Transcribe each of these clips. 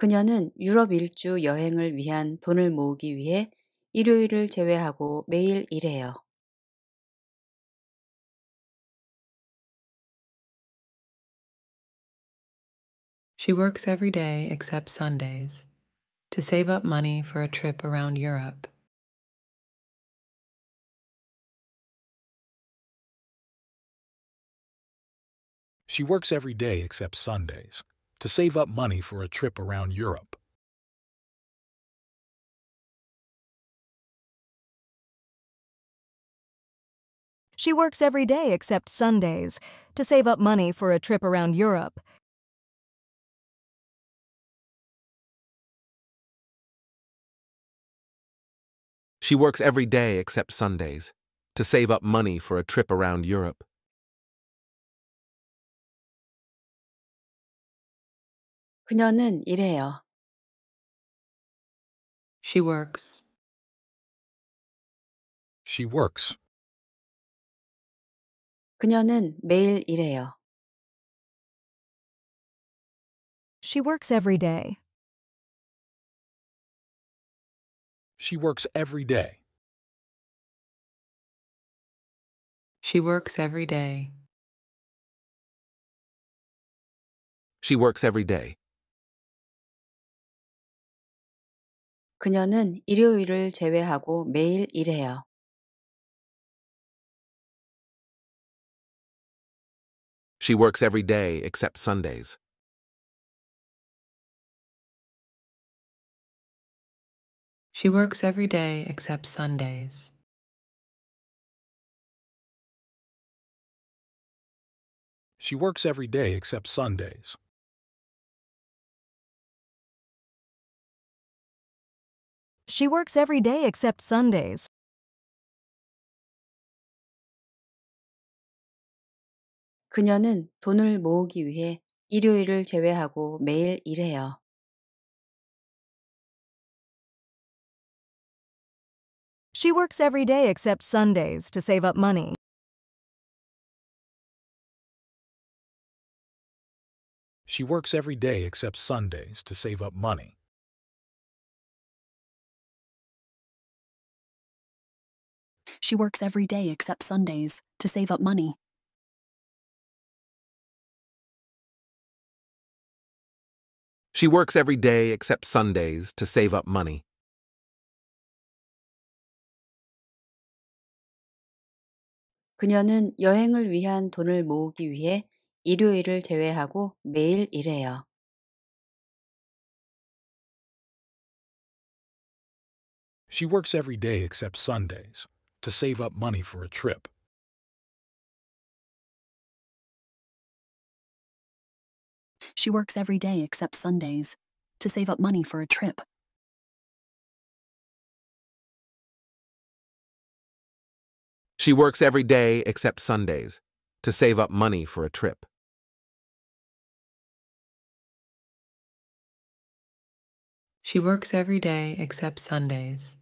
그녀는 유럽 일주 여행을 위한 돈을 모으기 위해 일요일을 제외하고 매일 일해요. She works every day except Sundays to save up money for a trip around Europe. She works every day except Sundays to save up money for a trip around Europe. She works every day except Sundays to save up money for a trip around Europe. She works every day except Sundays to save up money for a trip around Europe. 그녀는 일해요. She works. She works. 그녀는 매일 일해요. She works every day. She works every day. She works every day. She works every day. 그녀는 일요일을 제외하고 매일 일해요. She works every day except Sundays. She works every day except Sundays. She works every day except Sundays. She works every day except Sundays. She works every day except Sundays to save up money. She works every day except Sundays to save up money. She works every day except Sundays to save up money. She works every day except Sundays to save up money. 그녀는 여행을 위한 돈을 모으기 위해 일요일을 제외하고 매일 일해요. She works every day except Sundays to save up money for a trip. She works every day except Sundays to save up money for a trip. She works every day except Sundays to save up money for a trip. She works every day except Sundays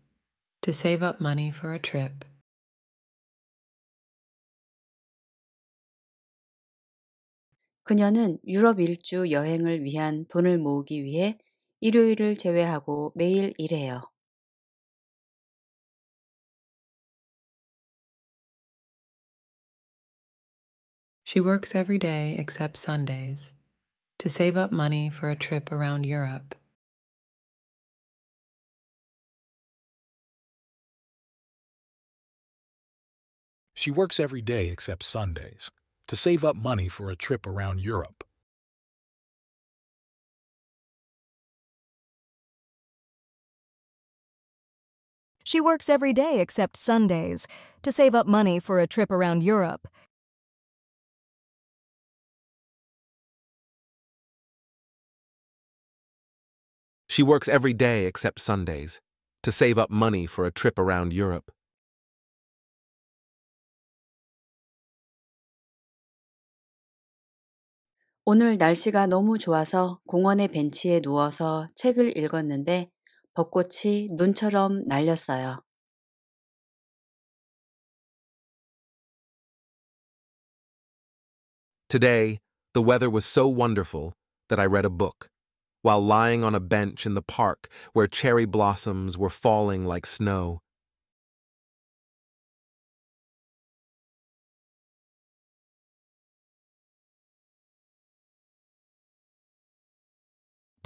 to save up money for a trip. 그녀는 유럽 일주 여행을 위한 돈을 모으기 위해 일요일을 제외하고 매일 일해요. She works every day except Sundays to save up money for a trip around Europe. She works every day except Sundays to save up money for a trip around Europe. She works every day except Sundays to save up money for a trip around Europe. She works every day except Sundays to save up money for a trip around Europe. 오늘 날씨가 너무 좋아서 공원의 벤치에 누워서 책을 읽었는데 벚꽃이 눈처럼 Today, the weather was so wonderful that I read a book while lying on a bench in the park where cherry blossoms were falling like snow.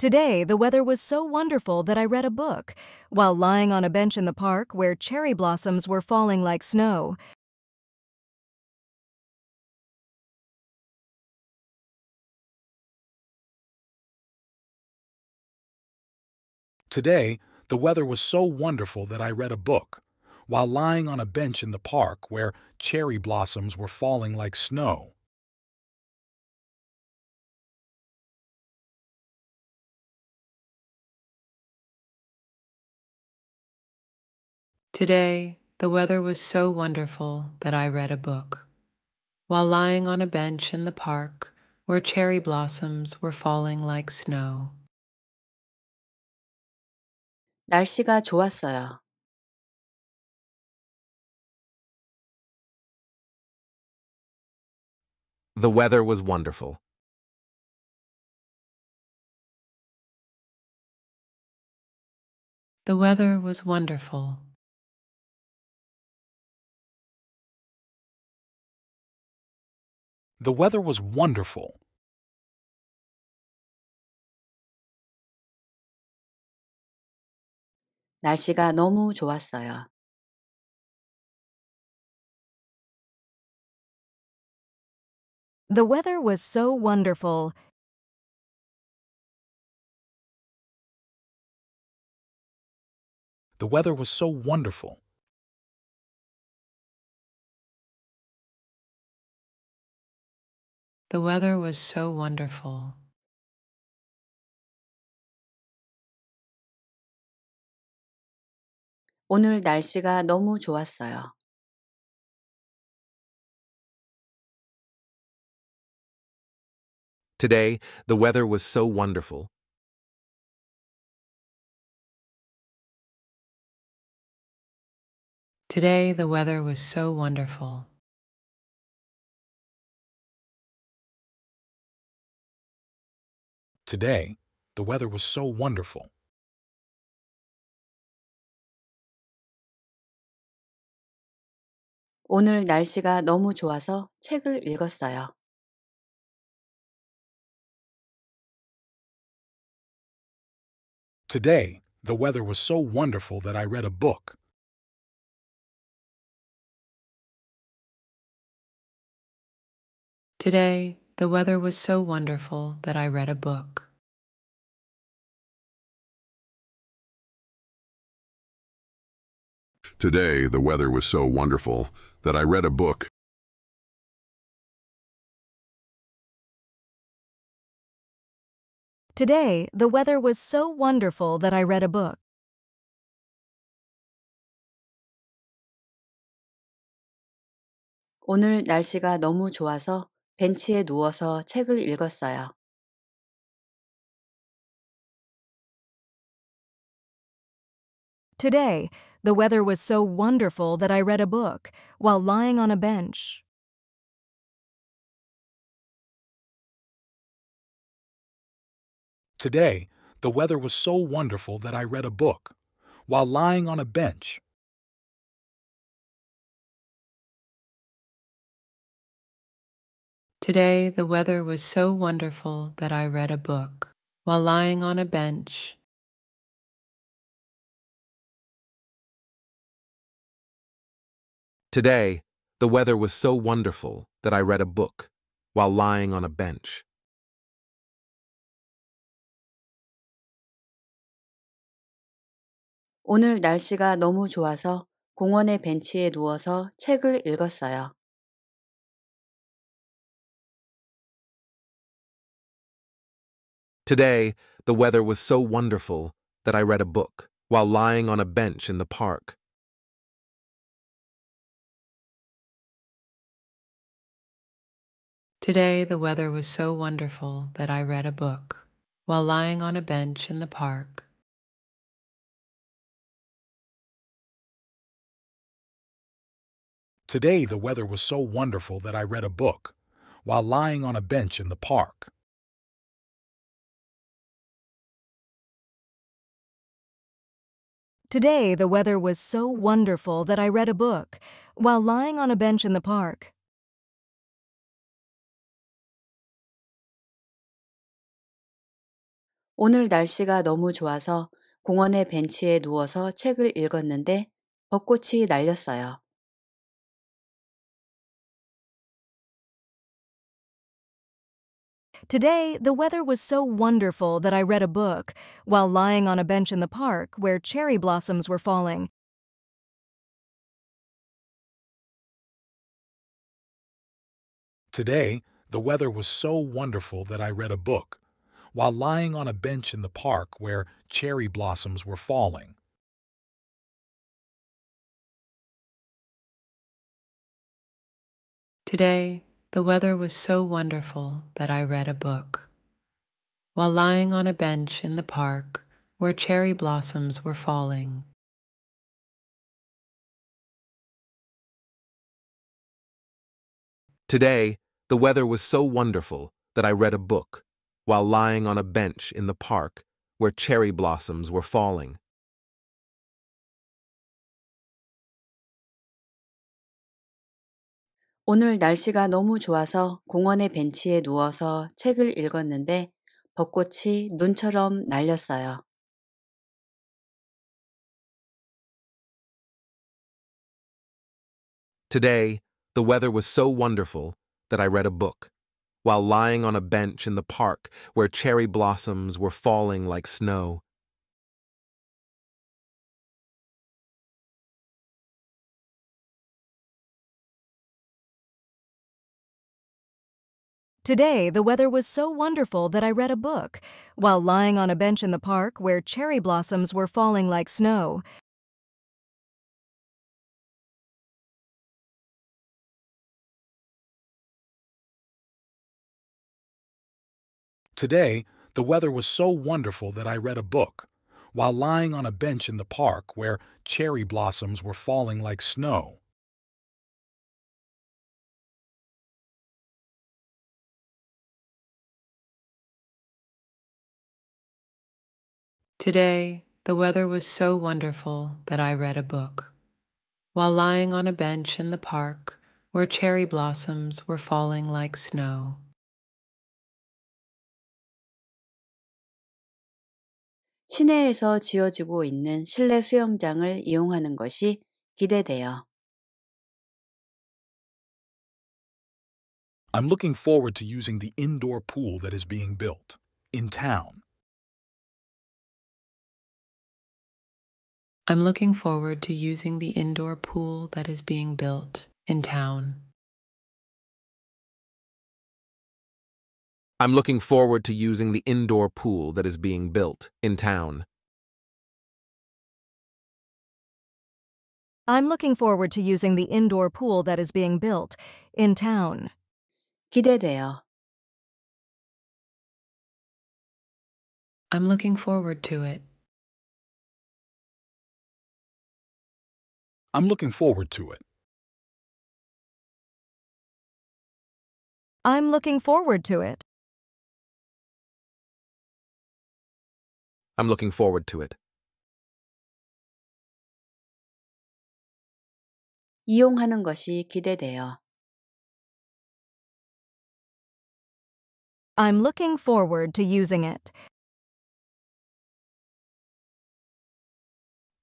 Today, the weather was so wonderful that I read a book while lying on a bench in the park where cherry blossoms were falling like snow. Today, the weather was so wonderful that I read a book while lying on a bench in the park where cherry blossoms were falling like snow. Today, the weather was so wonderful that I read a book. While lying on a bench in the park where cherry blossoms were falling like snow. 날씨가 좋았어요. The weather was wonderful. The weather was wonderful. The weather was wonderful. 날씨가 너무 좋았어요. The weather was so wonderful. The weather was so wonderful. The weather was so wonderful. 오늘 날씨가 너무 좋았어요. Today, the weather was so wonderful. Today, the weather was so wonderful. Today, the weather was so wonderful. 오늘 날씨가 너무 좋아서 책을 읽었어요. Today, the weather was so wonderful that I read a book. Today, the weather was so wonderful that I read a book. Today, the weather was so wonderful that I read a book. Today, the weather was so wonderful that I read a book. 오늘 날씨가 너무 좋아서 벤치에 누워서 책을 읽었어요. Today, the weather was so wonderful that I read a book while lying on a bench. Today, the weather was so wonderful that I read a book while lying on a bench. Today the weather was so wonderful that I read a book while lying on a bench. Today the weather was so wonderful that I read a book while lying on a bench. 오늘 날씨가 너무 좋아서 공원의 벤치에 누워서 책을 읽었어요. Today, the weather was so wonderful that I read a book while lying on a bench in the park. Today, the weather was so wonderful that I read a book while lying on a bench in the park. Today, the weather was so wonderful that I read a book while lying on a bench in the park. Today, the weather was so wonderful that I read a book while lying on a bench in the park. 오늘 날씨가 너무 좋아서 공원의 벤치에 누워서 책을 읽었는데 벚꽃이 날렸어요. Today, the weather was so wonderful that I read a book while lying on a bench in the park where cherry blossoms were falling. Today, the weather was so wonderful that I read a book while lying on a bench in the park where cherry blossoms were falling. Today, the weather was so wonderful that I read a book. While lying on a bench in the park where cherry blossoms were falling, Today, the weather was so wonderful that I read a book while lying on a bench in the park where cherry blossoms were falling. 오늘 날씨가 너무 좋아서 공원의 벤치에 누워서 책을 읽었는데 벚꽃이 눈처럼 날렸어요. Today, the weather was so wonderful that I read a book while lying on a bench in the park where cherry blossoms were falling like snow. Today, the weather was so wonderful that I read a book while lying on a bench in the park where cherry blossoms were falling like snow. Today, the weather was so wonderful that I read a book while lying on a bench in the park where cherry blossoms were falling like snow. Today, the weather was so wonderful that I read a book. While lying on a bench in the park where cherry blossoms were falling like snow, 기대돼요. I'm looking forward to using the indoor pool that is being built in town. I'm looking forward to using the indoor pool that is being built in town. I'm looking forward to using the indoor pool that is being built in town. I'm looking forward to using the indoor pool that is being built in town. 기대돼요. I'm looking forward to it. I'm looking forward to it. I'm looking forward to it. I'm looking forward to it. 기대돼요. I'm looking forward to using it.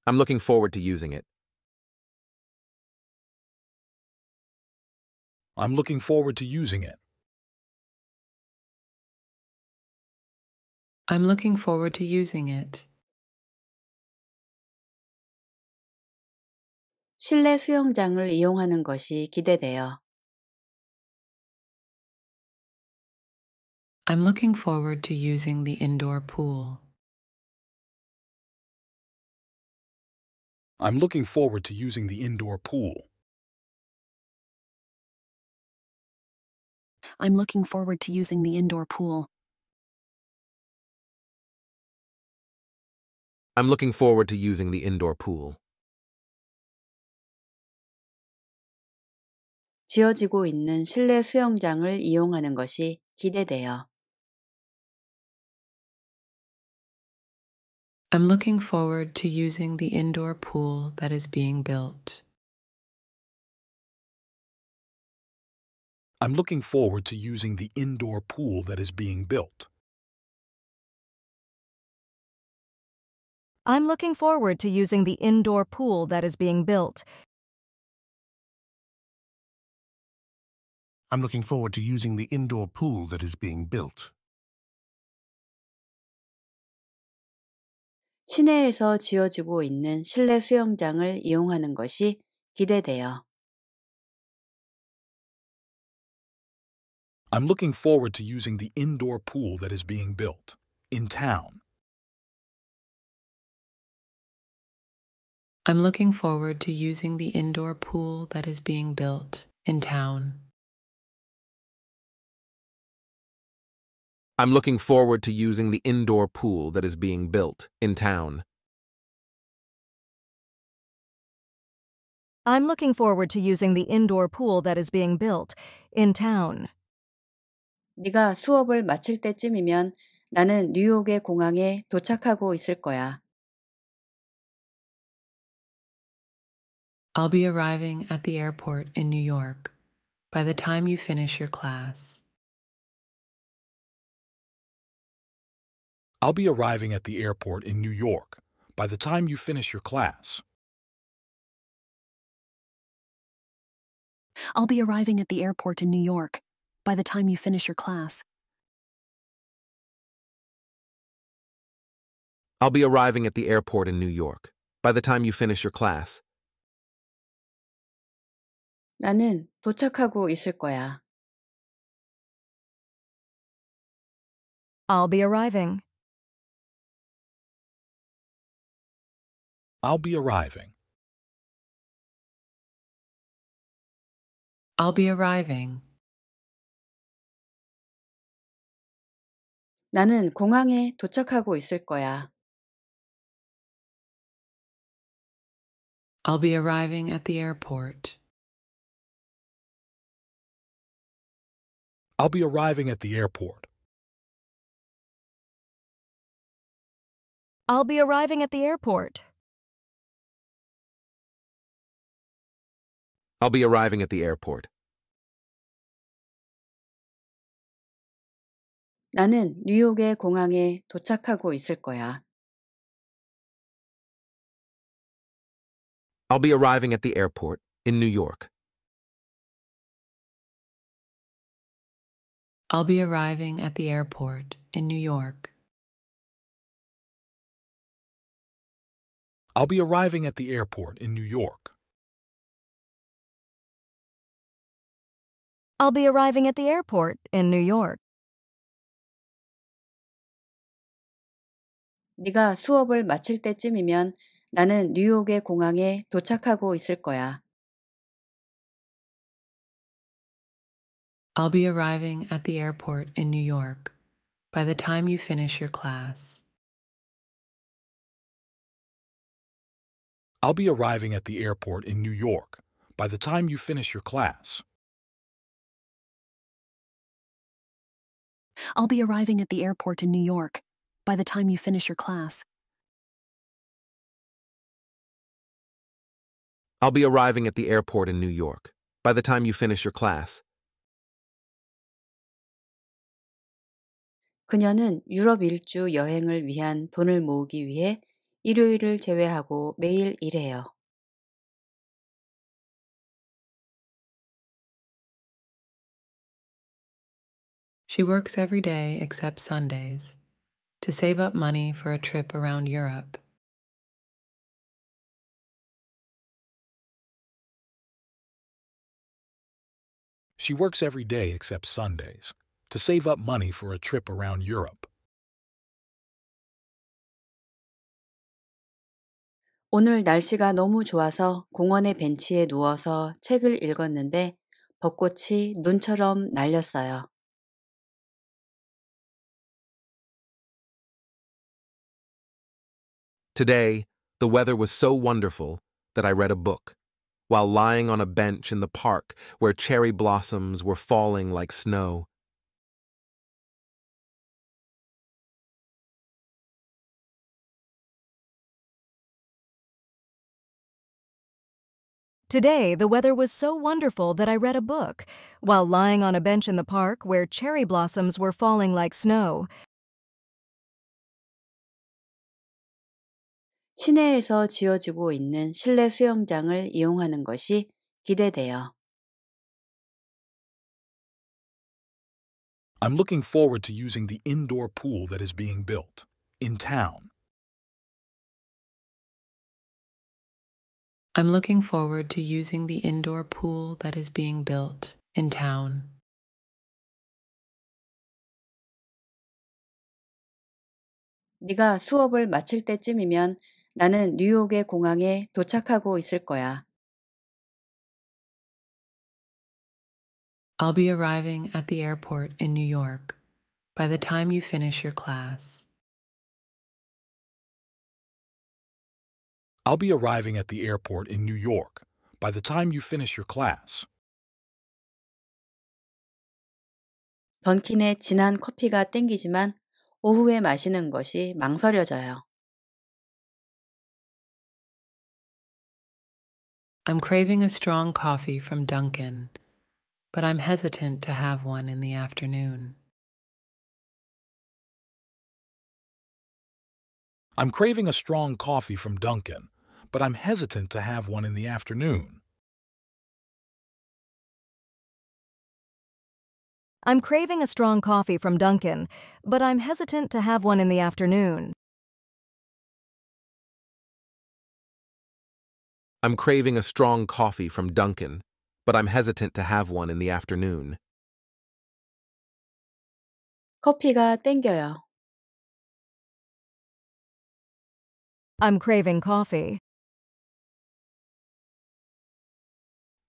I'm looking forward to using it. I'm looking forward to using it. I'm looking forward to using it. 실내 수영장을 이용하는 것이 기대돼요. I'm looking forward to using the indoor pool. I'm looking forward to using the indoor pool. I'm looking forward to using the indoor pool. I'm looking forward to using the indoor pool. 지어지고 있는 실내 수영장을 이용하는 것이 기대돼요. I'm looking forward to using the indoor pool that is being built. I'm looking forward to using the indoor pool that is being built. I'm looking forward to using the indoor pool that is being built. I'm looking forward to using the indoor pool that is being built. 시내에서 지어지고 있는 실내 수영장을 이용하는 것이 기대돼요. I'm looking forward to using the indoor pool that is being built in town. I'm looking forward to using the indoor pool that is being built in town. I'm looking forward to using the indoor pool that is being built in town. I'm looking forward to using the indoor pool that is being built in town. 네가 수업을 마칠 때쯤이면 나는 뉴욕의 공항에 도착하고 있을 거야. I'll be arriving at the airport in New York by the time you finish your class. I'll be arriving at the airport in New York by the time you finish your class. I'll be arriving at the airport in New York by the time you finish your class. I'll be arriving at the airport in New York by the time you finish your class. 나는 도착하고 있을 거야. I'll be arriving. I'll be arriving. I'll be arriving. 나는 공항에 도착하고 있을 거야. I'll be arriving at the airport. I'll be arriving at the airport. I'll be arriving at the airport. I'll be arriving at the airport. 나는 뉴욕의 공항에 도착하고 있을 거야. I'll be arriving at the airport in New York. I'll be arriving at the airport in New York. I'll be arriving at the airport in New York. I'll be arriving at the airport in New York. 네가 수업을 마칠 때쯤이면 나는 뉴욕의 공항에 도착하고 있을 거야. I'll be arriving at the airport in New York by the time you finish your class. I'll be arriving at the airport in New York by the time you finish your class. I'll be arriving at the airport in New York by the time you finish your class. I'll be arriving at the airport in New York by the time you finish your class. 그녀는 유럽 일주 여행을 위한 돈을 모으기 위해 일요일을 제외하고 매일 일해요. She works every day except Sundays. to save up money for a trip around Europe. She works every day except Sundays to save up money for a trip around Europe. 오늘 날씨가 너무 좋아서 공원의 벤치에 누워서 책을 읽었는데 벚꽃이 눈처럼 날렸어요. Today, the weather was so wonderful that I read a book while lying on a bench in the park where cherry blossoms were falling like snow. Today, the weather was so wonderful that I read a book while lying on a bench in the park where cherry blossoms were falling like snow. 시내에서 지어지고 있는 실내 수영장을 이용하는 것이 기대돼요. I'm looking forward to using the indoor pool that is being built in town. I'm looking forward to using the indoor pool that is being built in town. 네가 수업을 마칠 때쯤이면 나는 뉴욕의 공항에 도착하고 있을 거야. I'll be arriving at the airport in New York by the time you finish your class. I'll be arriving at the airport in New York by the time you finish your class. 던킨의 진한 커피가 땡기지만 오후에 마시는 것이 망설여져요. I'm craving a strong coffee from Duncan, but I'm hesitant to have one in the afternoon. I'm craving a strong coffee from Duncan, but I'm hesitant to have one in the afternoon. I'm craving a strong coffee from Duncan, but I'm hesitant to have one in the afternoon. I'm craving a strong coffee from Duncan, but I'm hesitant to have one in the afternoon. 커피가 땡겨요. I'm craving coffee.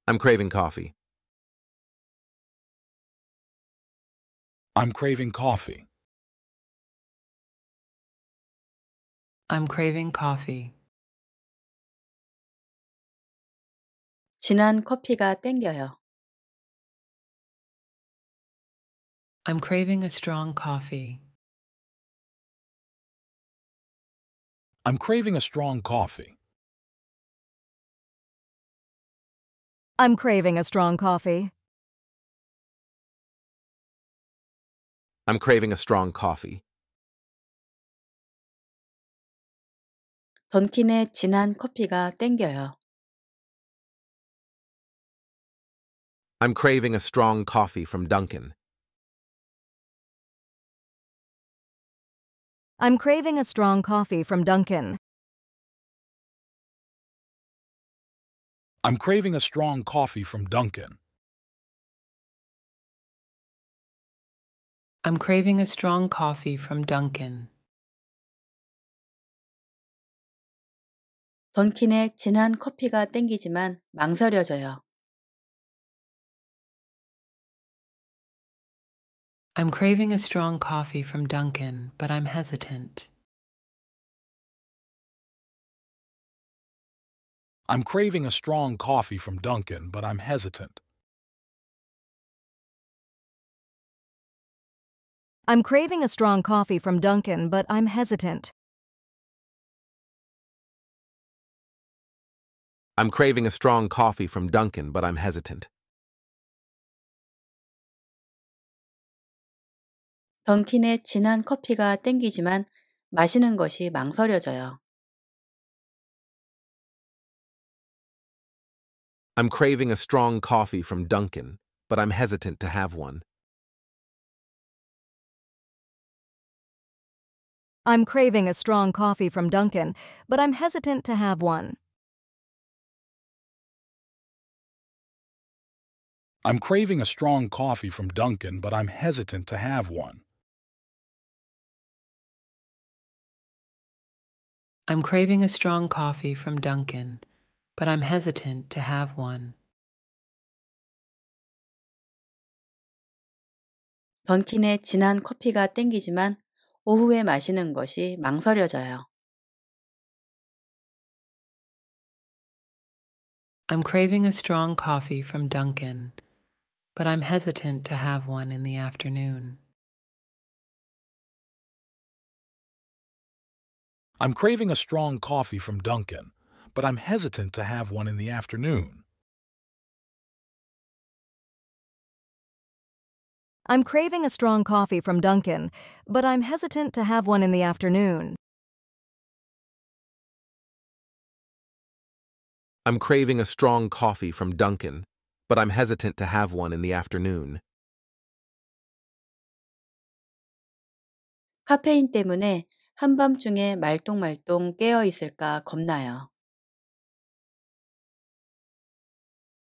I'm craving coffee. I'm craving coffee. I'm craving coffee. 진한 커피가 땡겨요. I'm craving a strong coffee. I'm craving a strong coffee. I'm craving a strong coffee. I'm craving a strong coffee. 던킨의 진한 커피가 땡겨요. I'm craving a strong coffee from Duncan. I'm craving a strong coffee from Duncan. I'm craving a strong coffee from Duncan. I'm craving a strong coffee from Duncan. 던킨의 진한 커피가 땡기지만 망설여져요. I'm craving a strong coffee from Duncan, but I'm hesitant. I'm craving a strong coffee from Duncan, but I'm hesitant. I'm craving a strong coffee from Duncan, but I'm hesitant. I'm craving a strong coffee from Duncan, but I'm hesitant. 던킨의 진한 커피가 땡기지만 마시는 것이 망설여져요. I'm craving a strong coffee from Dunkin, but I'm hesitant to have one. I'm craving a strong coffee from Dunkin, but I'm hesitant to have one. I'm craving a strong coffee from Dunkin, but I'm hesitant to have one. I'm craving a strong coffee from Dunkin', but I'm hesitant to have one. 진한 진한 커피가 땡기지만 오후에 마시는 것이 망설여져요. I'm craving a strong coffee from Dunkin', but I'm hesitant to have one in the afternoon. I'm craving a strong coffee from Duncan, but I'm hesitant to have one in the afternoon. I'm craving a strong coffee from Duncan, but I'm hesitant to have one in the afternoon. I'm craving a strong coffee from Duncan, but I'm hesitant to have one in the afternoon. 카페인 때문에 한밤중에 있을까 겁나요.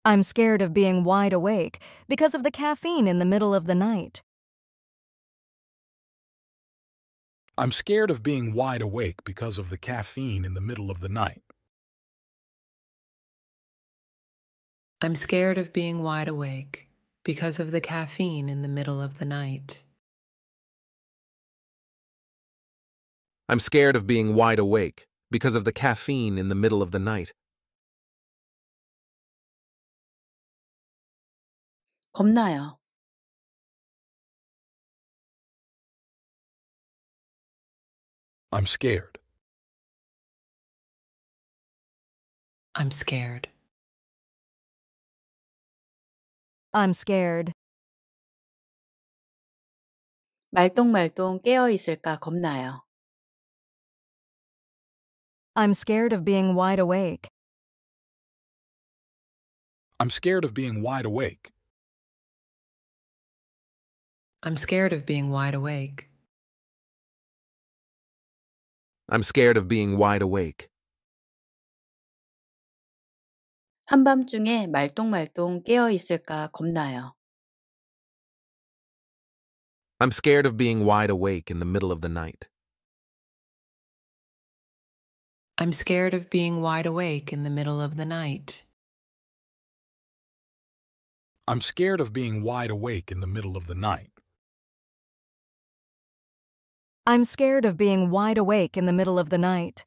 I'm scared of being wide awake because of the caffeine in the middle of the night. I'm scared of being wide awake because of the caffeine in the middle of the night. I'm scared of being wide awake because of the caffeine in the middle of the night. I'm scared of being wide awake because of the caffeine in the middle of the night. 겁나요. I'm scared. I'm scared. I'm scared. 말똥말똥 깨어 있을까 겁나요. I'm scared of being wide awake. I'm scared of being wide awake. I'm scared of being wide awake. I'm scared of being wide awake. 한밤중에 말똥말똥 깨어 있을까 겁나요. I'm scared of being wide awake in the middle of the night. I'm scared of being wide awake in the middle of the night. I'm scared of being wide awake in the middle of the night. I'm scared of being wide awake in the middle of the night.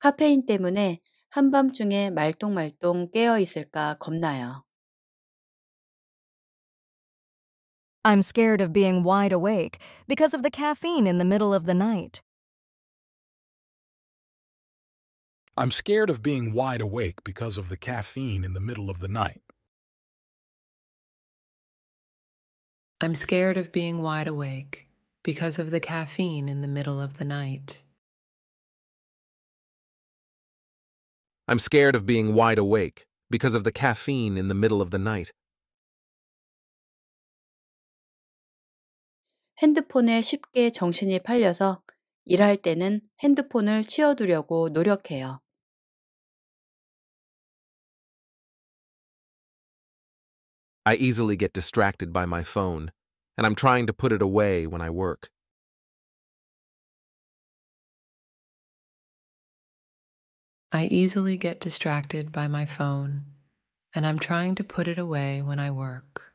카페인 때문에 한밤중에 말똥말똥 깨어 있을까 겁나요. I'm scared of being wide awake because of the caffeine in the middle of the night. I'm scared of being wide awake because of the caffeine in the middle of the night. I'm scared of being wide awake because of the caffeine in the middle of the night. I'm scared of being wide awake because of the caffeine in the middle of the night. 핸드폰에 쉽게 정신이 팔려서 일할 때는 핸드폰을 치워두려고 노력해요. I easily get distracted by my phone, and I'm trying to put it away when I work. I easily get distracted by my phone, and I'm trying to put it away when I work.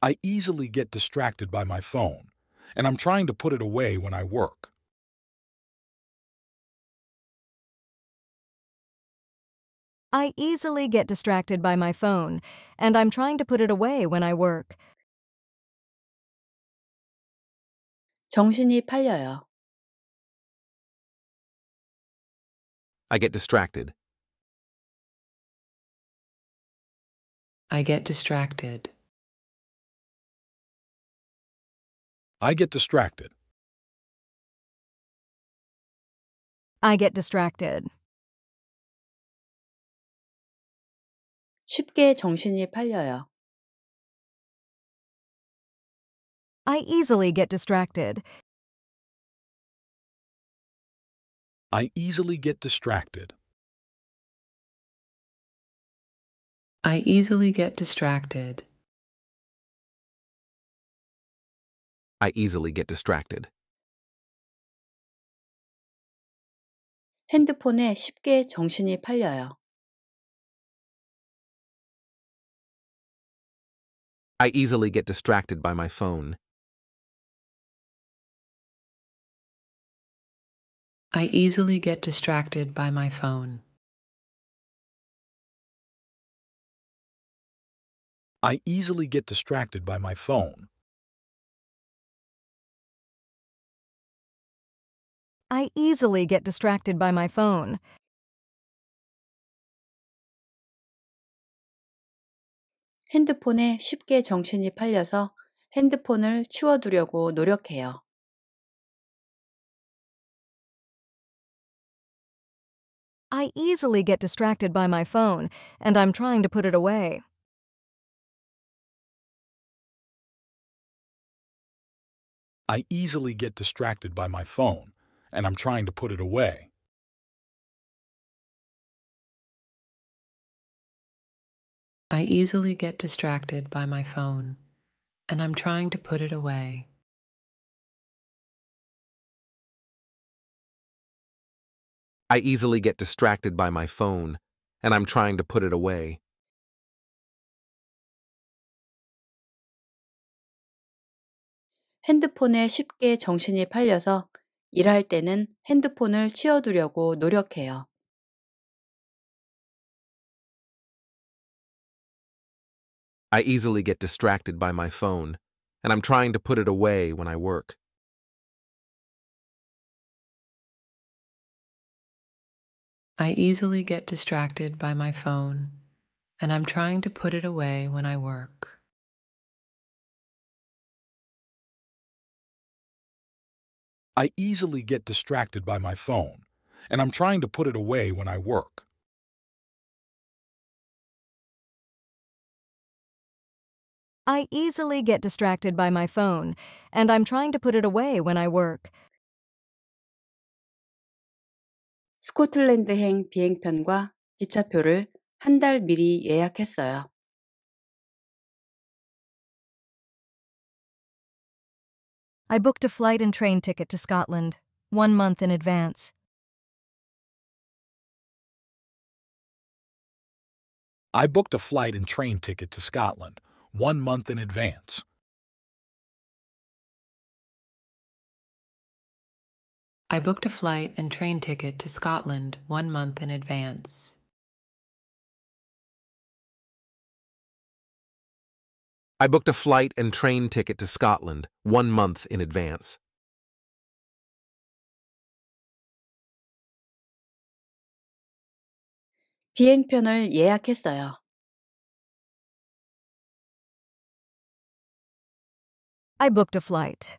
I easily get distracted by my phone, and I'm trying to put it away when I work. I easily get distracted by my phone, and I'm trying to put it away when I work. 정신이 팔려요. I get distracted. I get distracted. I get distracted. I get distracted. 쉽게 정신이 팔려요. I easily get distracted. I easily get distracted. I easily get distracted. I easily get distracted. 핸드폰에 쉽게 정신이 팔려요. I easily get distracted by my phone. I easily get distracted by my phone. I easily get distracted by my phone. I easily get distracted by my phone. 핸드폰에 쉽게 정신이 팔려서 핸드폰을 치워두려고 노력해요. I easily get distracted by my phone, and I'm trying to put it away. I easily get distracted by my phone, and I'm trying to put it away. I easily get distracted by my phone, and I'm trying to put it away. I easily get distracted by my phone, and I'm trying to put it away. 핸드폰에 쉽게 정신이 팔려서 일할 때는 핸드폰을 치워두려고 노력해요. I easily get distracted by my phone, and I'm trying to put it away when I work. I easily get distracted by my phone, and I'm trying to put it away when I work. I easily get distracted by my phone, and I'm trying to put it away when I work. I easily get distracted by my phone, and I'm trying to put it away when I work. 스코틀랜드행 비행편과 기차표를 미리 예약했어요. I booked a flight and train ticket to Scotland, one month in advance. I booked a flight and train ticket to Scotland one month in advance. I booked a flight and train ticket to Scotland one month in advance. I booked a flight and train ticket to Scotland one month in advance. 비행편을 예약했어요. I booked a flight.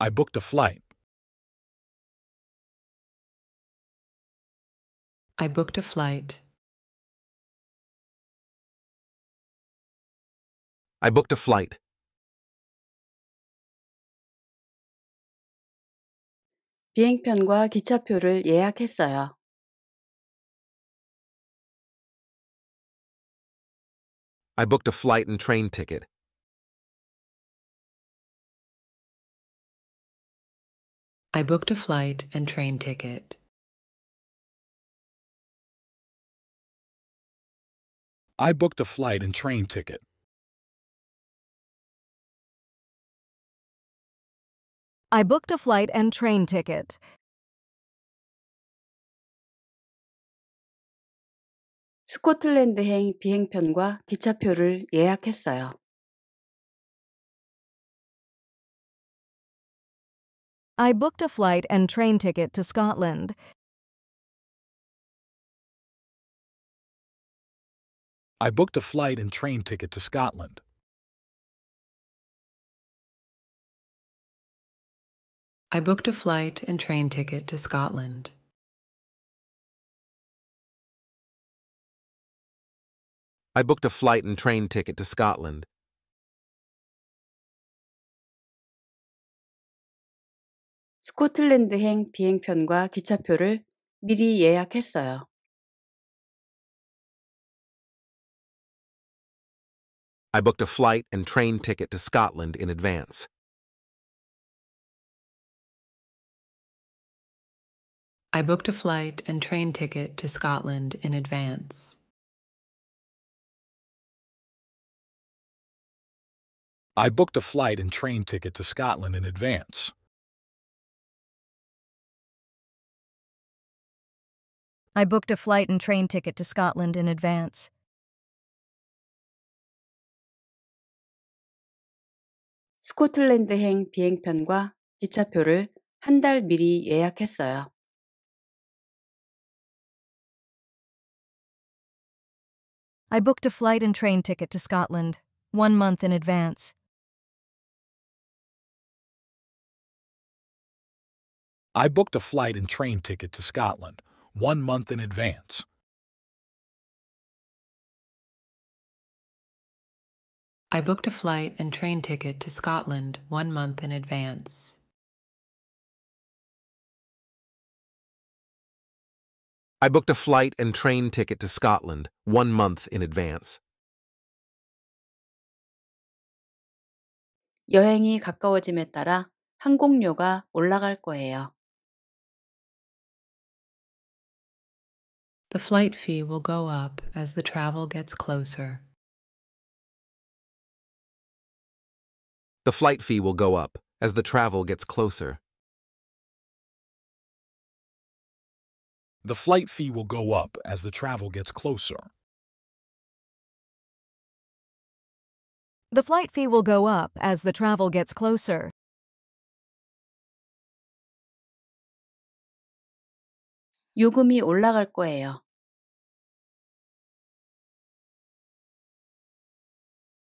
I booked a flight. I booked a flight. I booked a flight. 비행편과 기차표를 예약했어요. I booked a flight and train ticket. I booked a flight and train ticket. I booked a flight and train ticket. I booked a flight and train ticket. 스코틀랜드행 비행편과 기차표를 예약했어요. I booked a flight and train ticket to Scotland. I booked a flight and train ticket to Scotland. I booked a flight and train ticket to Scotland. I booked a flight and train ticket to Scotland. Scotland행 비행편과 기차표를 미리 예약했어요. I booked a flight and train ticket to Scotland in advance. I booked a flight and train ticket to Scotland in advance. I booked a flight and train ticket to Scotland in advance. I booked a flight and train ticket to Scotland in advance. Scotland행 비행편과 기차표를 한 달 미리 예약했어요. I booked a flight and train ticket to Scotland one month in advance. I booked a flight and train ticket to Scotland one month in advance. I booked a flight and train ticket to Scotland one month in advance. I booked a flight and train ticket to Scotland one month in advance. 여행이 가까워짐에 따라 항공료가 올라갈 거예요. The flight fee will go up as the travel gets closer. The flight fee will go up as the travel gets closer. The flight fee will go up as the travel gets closer. The flight fee will go up as the travel gets closer. 요금이 올라갈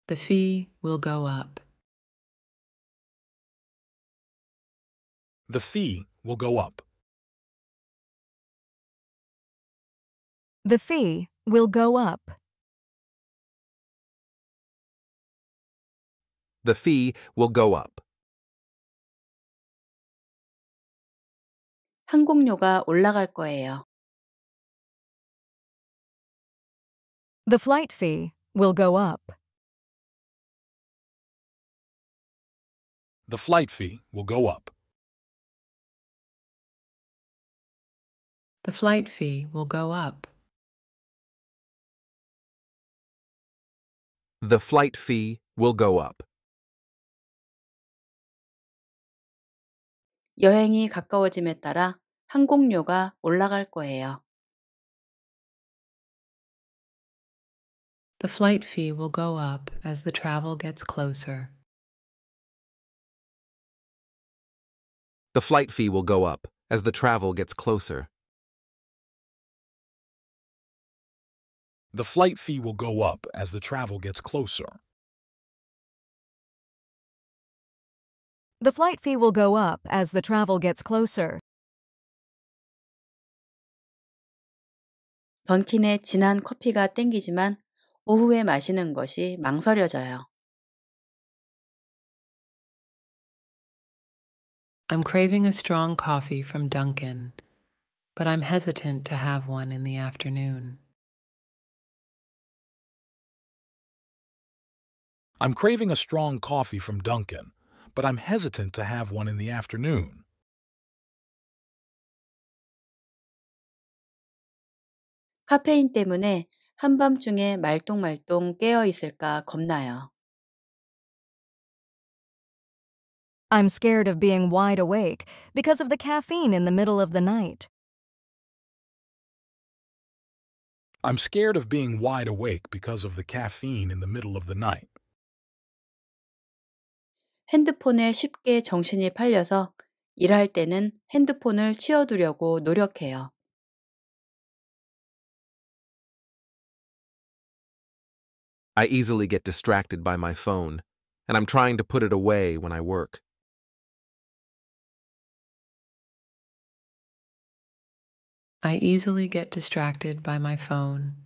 The fee will go up. The fee will go up. The fee will go up. The fee will go up. 항공료가 올라갈 거예요. The flight fee will go up. The flight fee will go up. The flight fee will go up. The flight fee will go up. 여행이 가까워짐에 따라 항공료가 올라갈 거예요. The flight fee will go up as the travel gets closer. The flight fee will go up as the travel gets closer. The flight fee will go up as the travel gets closer. The flight fee will go up as the travel gets closer. 진한 진한 커피가 땡기지만 오후에 마시는 것이 망설여져요. I'm craving a strong coffee from Dunkin', but I'm hesitant to have one in the afternoon. I'm craving a strong coffee from Dunkin', but I'm hesitant to have one in the afternoon. 카페인 때문에 한밤중에 말똥말똥 깨어 있을까 겁나요. I'm scared of being wide awake because of the caffeine in the middle of the night. I'm scared of being wide awake because of the caffeine in the middle of the night. 핸드폰에 쉽게 정신이 팔려서 일할 때는 핸드폰을 치워두려고 노력해요. I easily get distracted by my phone, and I'm trying to put it away when I work. I easily get distracted by my phone,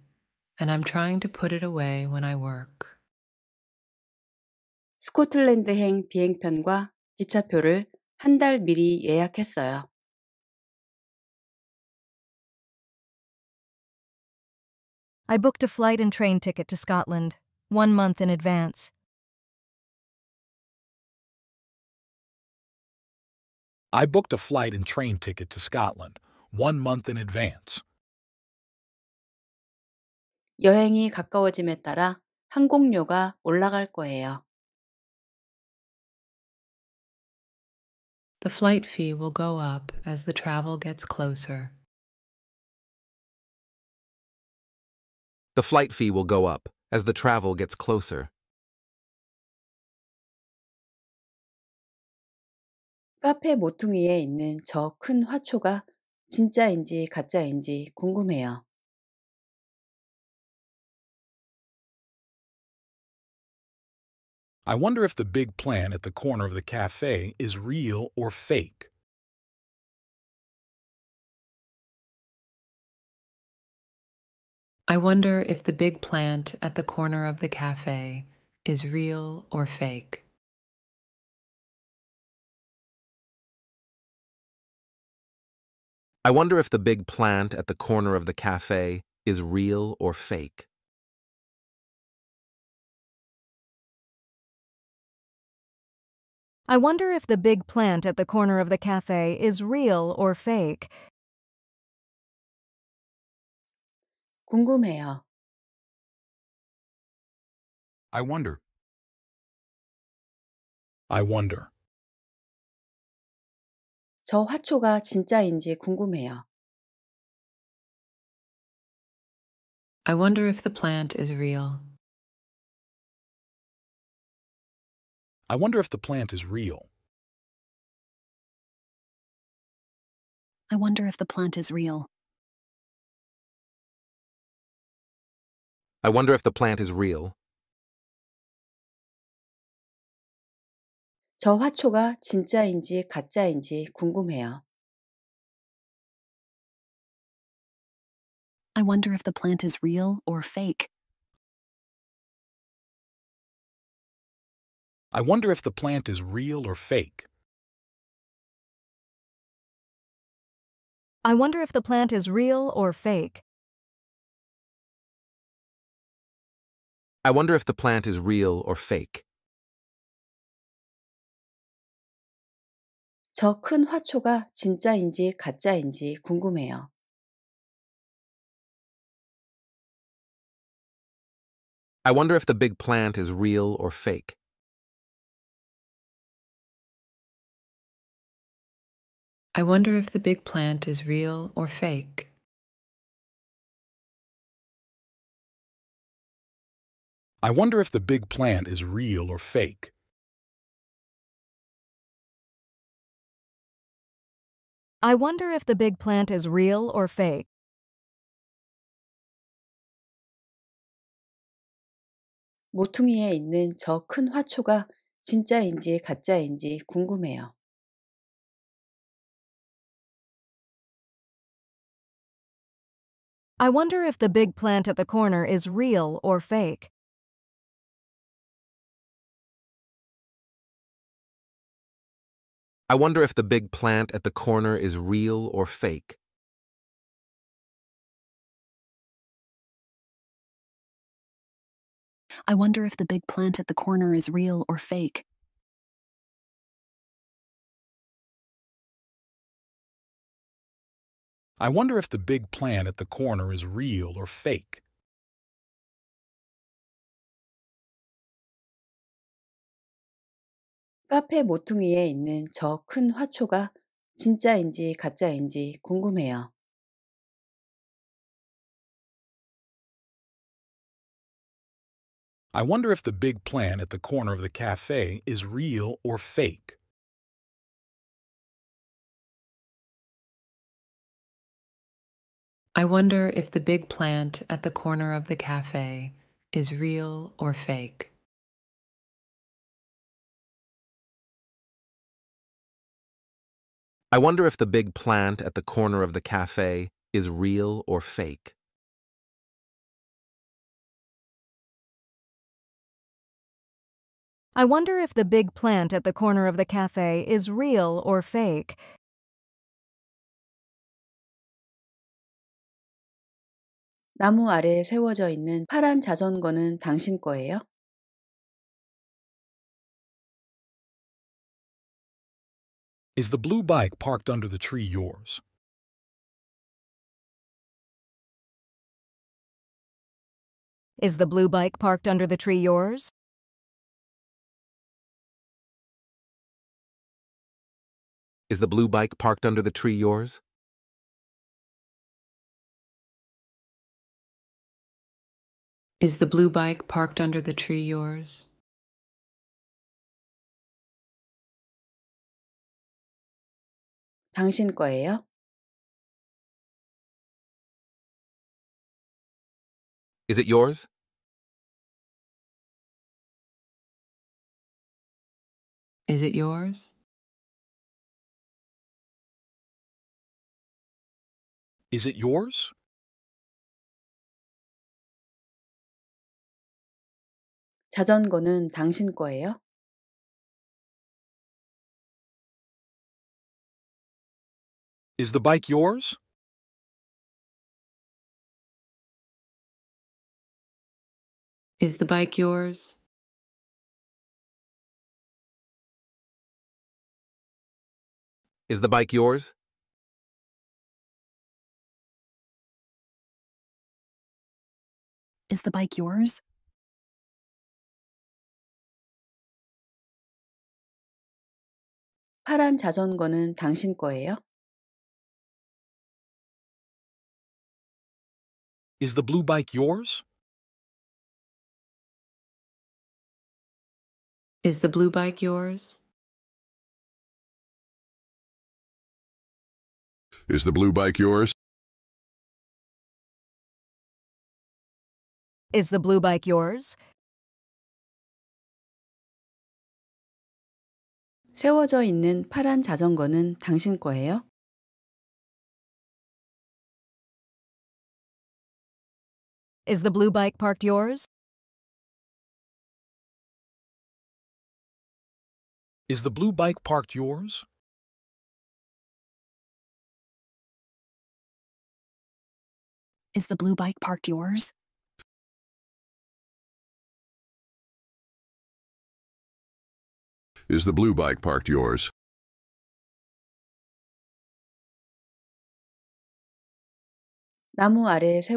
and I'm trying to put it away when I work. 스코틀랜드행 비행편과 기차표를 한 달 미리 예약했어요. I booked a flight and train ticket to Scotland, one month in advance. I booked a flight and train ticket to Scotland, one month in advance. 여행이 가까워짐에 따라 항공료가 올라갈 거예요. The flight fee will go up as the travel gets closer. The flight fee will go up as the travel gets closer. 카페 모퉁이에 있는 저 큰 화초가 진짜인지 가짜인지 궁금해요. I wonder if the big plan at the corner of the cafe is real or fake. I wonder if the big plant at the corner of the cafe is real or fake. I wonder if the big plant at the corner of the cafe is real or fake. I wonder if the big plant at the corner of the cafe is real or fake. 궁금해요. I wonder. I wonder. 저 화초가 진짜인지 궁금해요. I wonder if the plant is real. I wonder if the plant is real. I wonder if the plant is real. I wonder if the plant is real. 저 화초가 진짜인지 가짜인지 궁금해요. I wonder if the plant is real or fake. I wonder if the plant is real or fake. I wonder if the plant is real or fake. I wonder if the plant is real or fake. 저 큰 화초가 진짜인지 가짜인지 궁금해요. I wonder if the big plant is real or fake. I wonder if the big plant is real or fake. I wonder if the big plant is real or fake. I wonder if the big plant is real or fake. 모퉁이에 있는 저 큰 화초가 진짜인지 가짜인지 궁금해요. I wonder if the big plant at the corner is real or fake. I wonder if the big plant at the corner is real or fake. I wonder if the big plant at the corner is real or fake. I wonder if the big plan at the corner is real or fake. 모퉁이에 있는 화초가 진짜인지 가짜인지 궁금해요. I wonder if the big plan at the corner of the cafe is real or fake. I wonder if the big plant at the corner of the cafe is real or fake. I wonder if the big plant at the corner of the cafe is real or fake. I wonder if the big plant at the corner of the cafe is real or fake. 나무 아래에 세워져 있는 파란 자전거는 당신 거예요? Is the blue bike parked under the tree yours? Is the blue bike parked under the tree yours? Is the blue bike parked under the tree yours? Is the blue bike parked under the tree yours? Is it yours? Is it yours? Is it yours? 자전거는 당신 거예요? Is the bike yours? Is the bike yours? Is the bike yours? 파란 자전거는 당신 거예요? Is the blue bike yours? Is the blue bike yours? Is the blue bike yours? Is the blue bike yours? 세워져 있는 파란 자전거는 당신 거예요? Is the blue bike parked yours? Is the blue bike parked yours? Is the blue bike parked yours? Is the blue bike parked yours? Is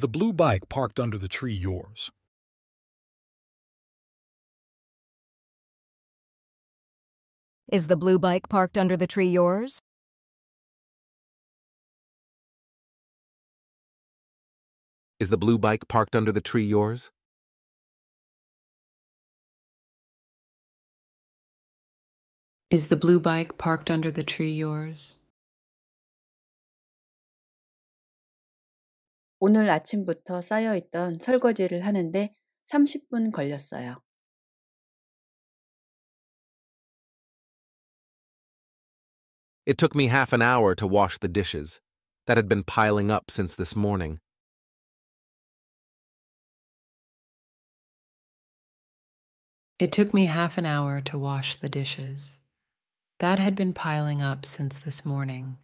the blue bike parked under the tree yours? Is the blue bike parked under the tree yours? Is the blue bike parked under the tree yours? Is the blue bike parked under the tree yours? 오늘 아침부터 쌓여 있던 설거지를 하는데 30분 걸렸어요. It took me half an hour to wash the dishes that had been piling up since this morning. It took me half an hour to wash the dishes. That had been piling up since this morning.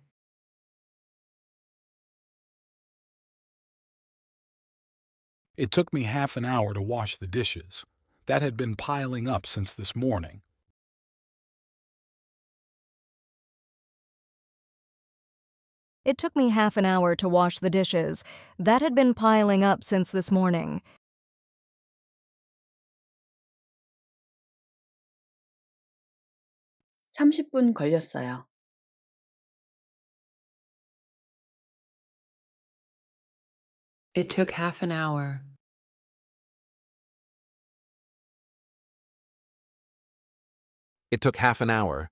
It took me half an hour to wash the dishes. That had been piling up since this morning. It took me half an hour to wash the dishes. That had been piling up since this morning. 30분 걸렸어요. It took half an hour. It took half an hour.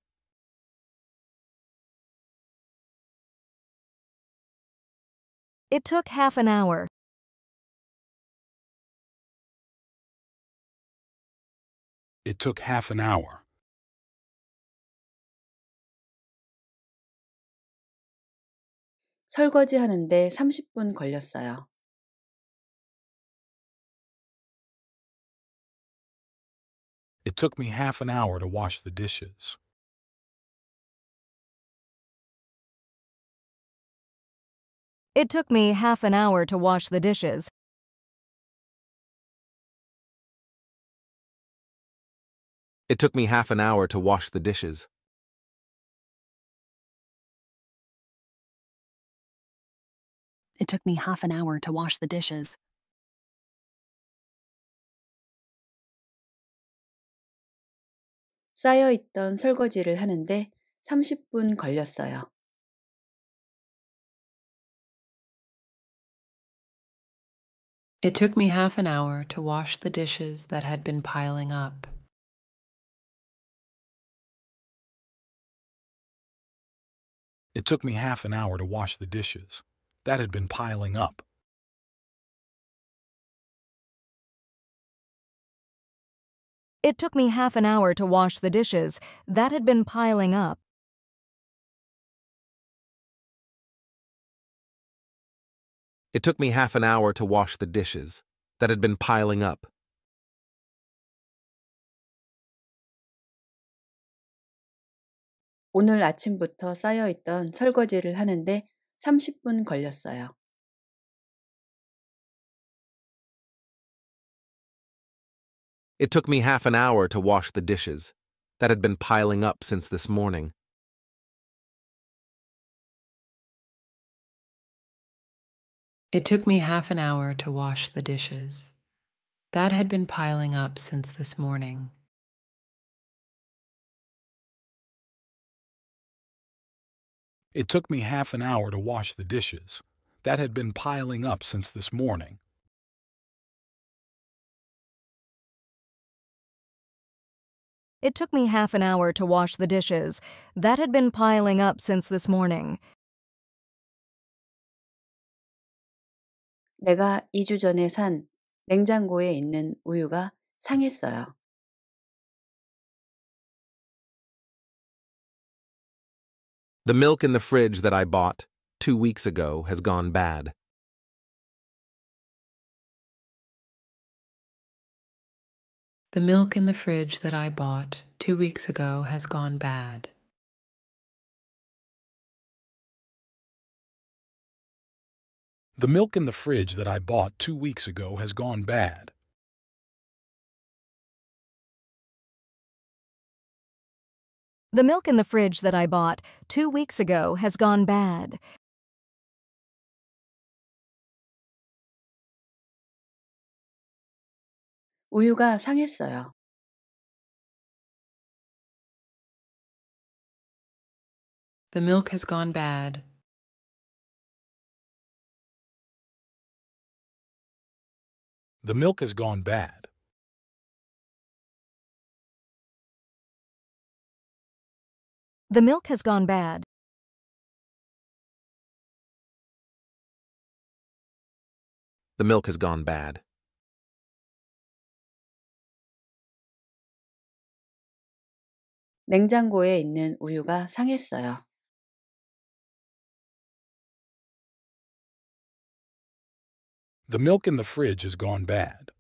It took half an hour. It took half an hour. 설거지 하는데 30분 걸렸어요. It took me half an hour to wash the dishes. It took me half an hour to wash the dishes. It took me half an hour to wash the dishes. It took me half an hour to wash the dishes. It took me half an hour to wash the dishes that had been piling up. It took me half an hour to wash the dishes that had been piling up. It took me half an hour to wash the dishes. That had been piling up. It took me half an hour to wash the dishes. That had been piling up. 오늘 아침부터 쌓여 있던 설거지를 하는데 30분 It took me half an hour to wash the dishes that had been piling up since this morning. It took me half an hour to wash the dishes. That had been piling up since this morning. It took me half an hour to wash the dishes. That had been piling up since this morning. It took me half an hour to wash the dishes. That had been piling up since this morning. 내가 2주 전에 산 냉장고에 있는 우유가 상했어요. The milk in the fridge that I bought two weeks ago has gone bad. The milk in the fridge that I bought two weeks ago has gone bad. The milk in the fridge that I bought two weeks ago has gone bad. The milk in the fridge that I bought two weeks ago has gone bad. The milk has gone bad. The milk has gone bad. The milk has gone bad. The milk has gone bad. The milk in the fridge has gone bad.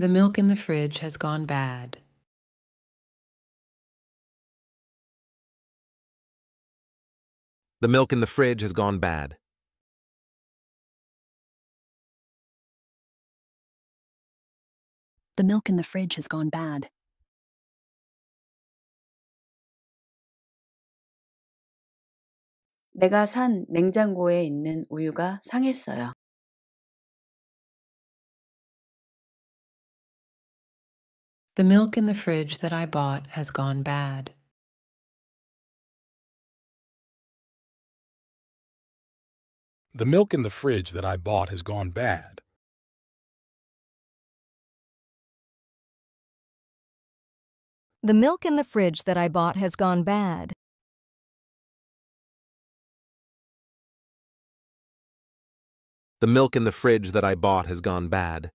The milk in the fridge has gone bad. The milk in the fridge has gone bad. The milk in the fridge has gone bad. 내가 산 냉장고에 있는 우유가 상했어요. The milk in the fridge that I bought has gone bad. The milk in the fridge that I bought has gone bad. The milk in the fridge that I bought has gone bad. The milk in the fridge that I bought has gone bad.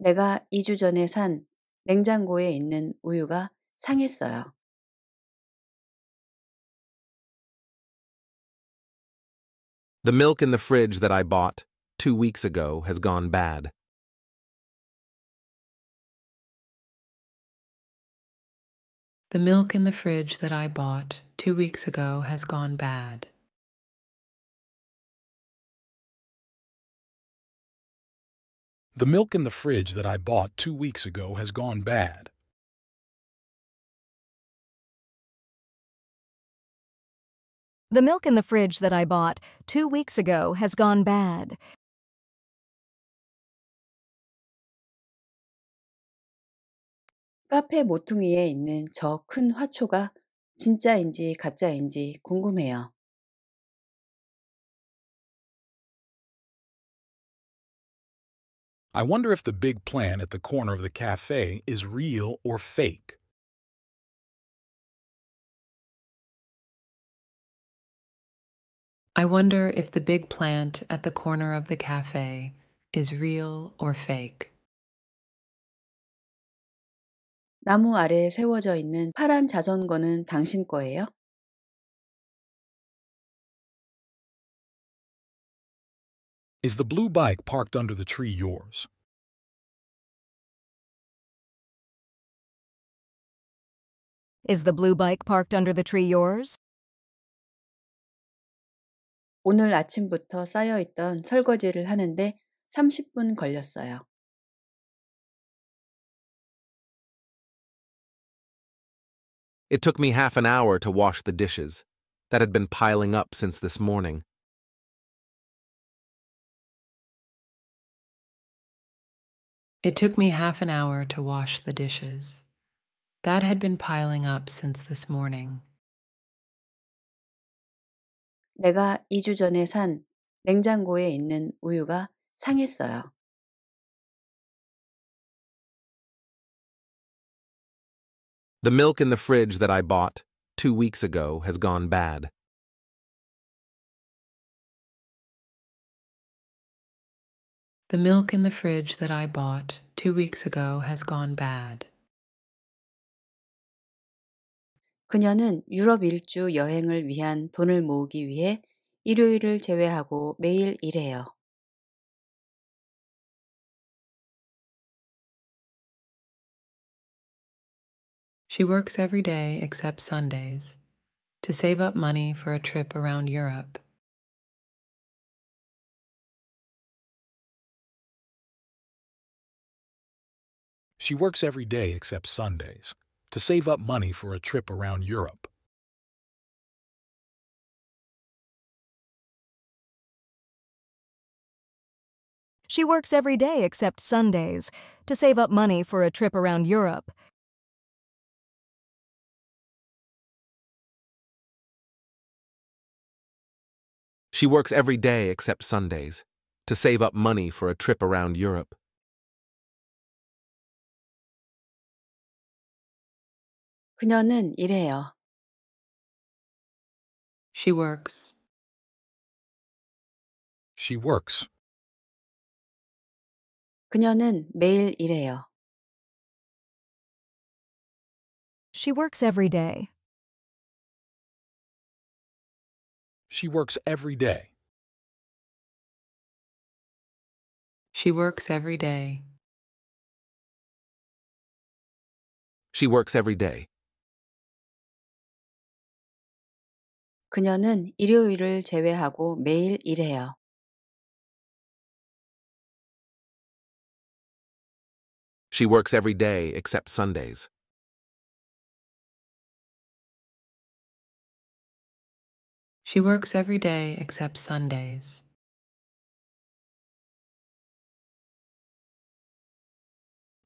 내가 2주 전에 산 냉장고에 있는 우유가 상했어요. The milk in the fridge that I bought two weeks ago has gone bad. The milk in the fridge that I bought two weeks ago has gone bad. The milk in the fridge that I bought two weeks ago has gone bad. The milk in the fridge that I bought two weeks ago has gone bad. 카페 모퉁이에 있는 저 큰 화초가 진짜인지 가짜인지 궁금해요. I wonder if the big plan at the corner of the cafe is real or fake. I wonder if the big plant at the corner of the cafe is real or fake. 나무 아래에 세워져 있는 파란 자전거는 당신 거예요? Is the blue bike parked under the tree yours? Is the blue bike parked under the tree yours? 오늘 아침부터 쌓여 있던 설거지를 하는데 30분 걸렸어요. It took me half an hour to wash the dishes that had been piling up since this morning. It took me half an hour to wash the dishes. That had been piling up since this morning. 내가 2주 전에 산 냉장고에 있는 우유가 상했어요. The milk in the fridge that I bought two weeks ago has gone bad. The milk in the fridge that I bought two weeks ago has gone bad. 그녀는 유럽 일주 여행을 위한 돈을 모으기 위해 일요일을 제외하고 매일 일해요. She works every day except Sundays to save up money for a trip around Europe. She works every day except Sundays to save up money for a trip around Europe. She works every day except Sundays to save up money for a trip around Europe. She works every day except Sundays to save up money for a trip around Europe. 그녀는 일해요. She works. She works. 그녀는 매일 일해요. She works every day. She works every day. She works every day. She works every day. 그녀는 일요일을 제외하고 매일 일해요. She works every day except Sundays. She works every day except Sundays.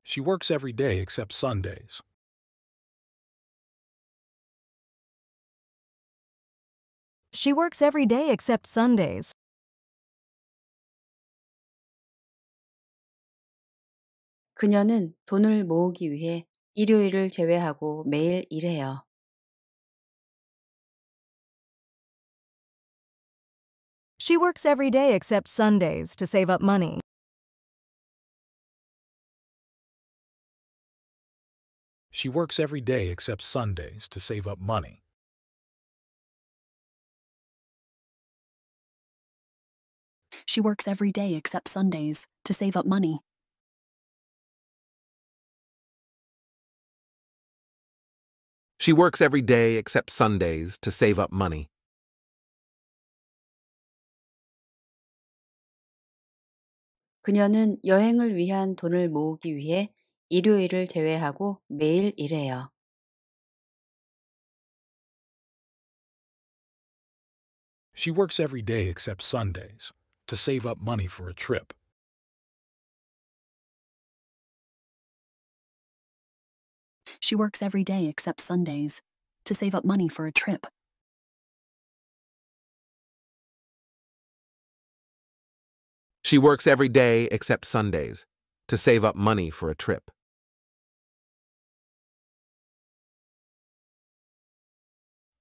She works every day except Sundays. She works every day except Sundays. She works every day except Sundays to save up money. She works every day except Sundays to save up money. She works every day except Sundays to save up money. She works every day except Sundays to save up money. 그녀는 여행을 위한 돈을 모으기 위해 일요일을 제외하고 매일 일해요. She works every day except Sundays to save up money for a trip. She works every day except Sundays to save up money for a trip. She works every day except Sundays to save up money for a trip.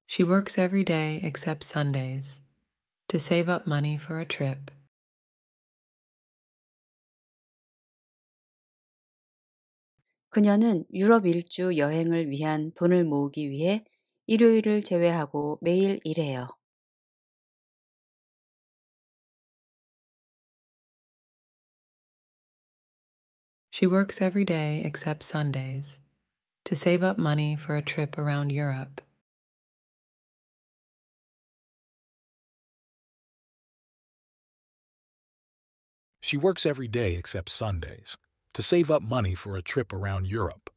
She works every day except Sundays to save up money for a trip. 그녀는 유럽 일주 여행을 위한 돈을 모으기 위해 일요일을 제외하고 매일 일해요. She works every day except Sundays to save up money for a trip around Europe. She works every day except Sundays to save up money for a trip around Europe.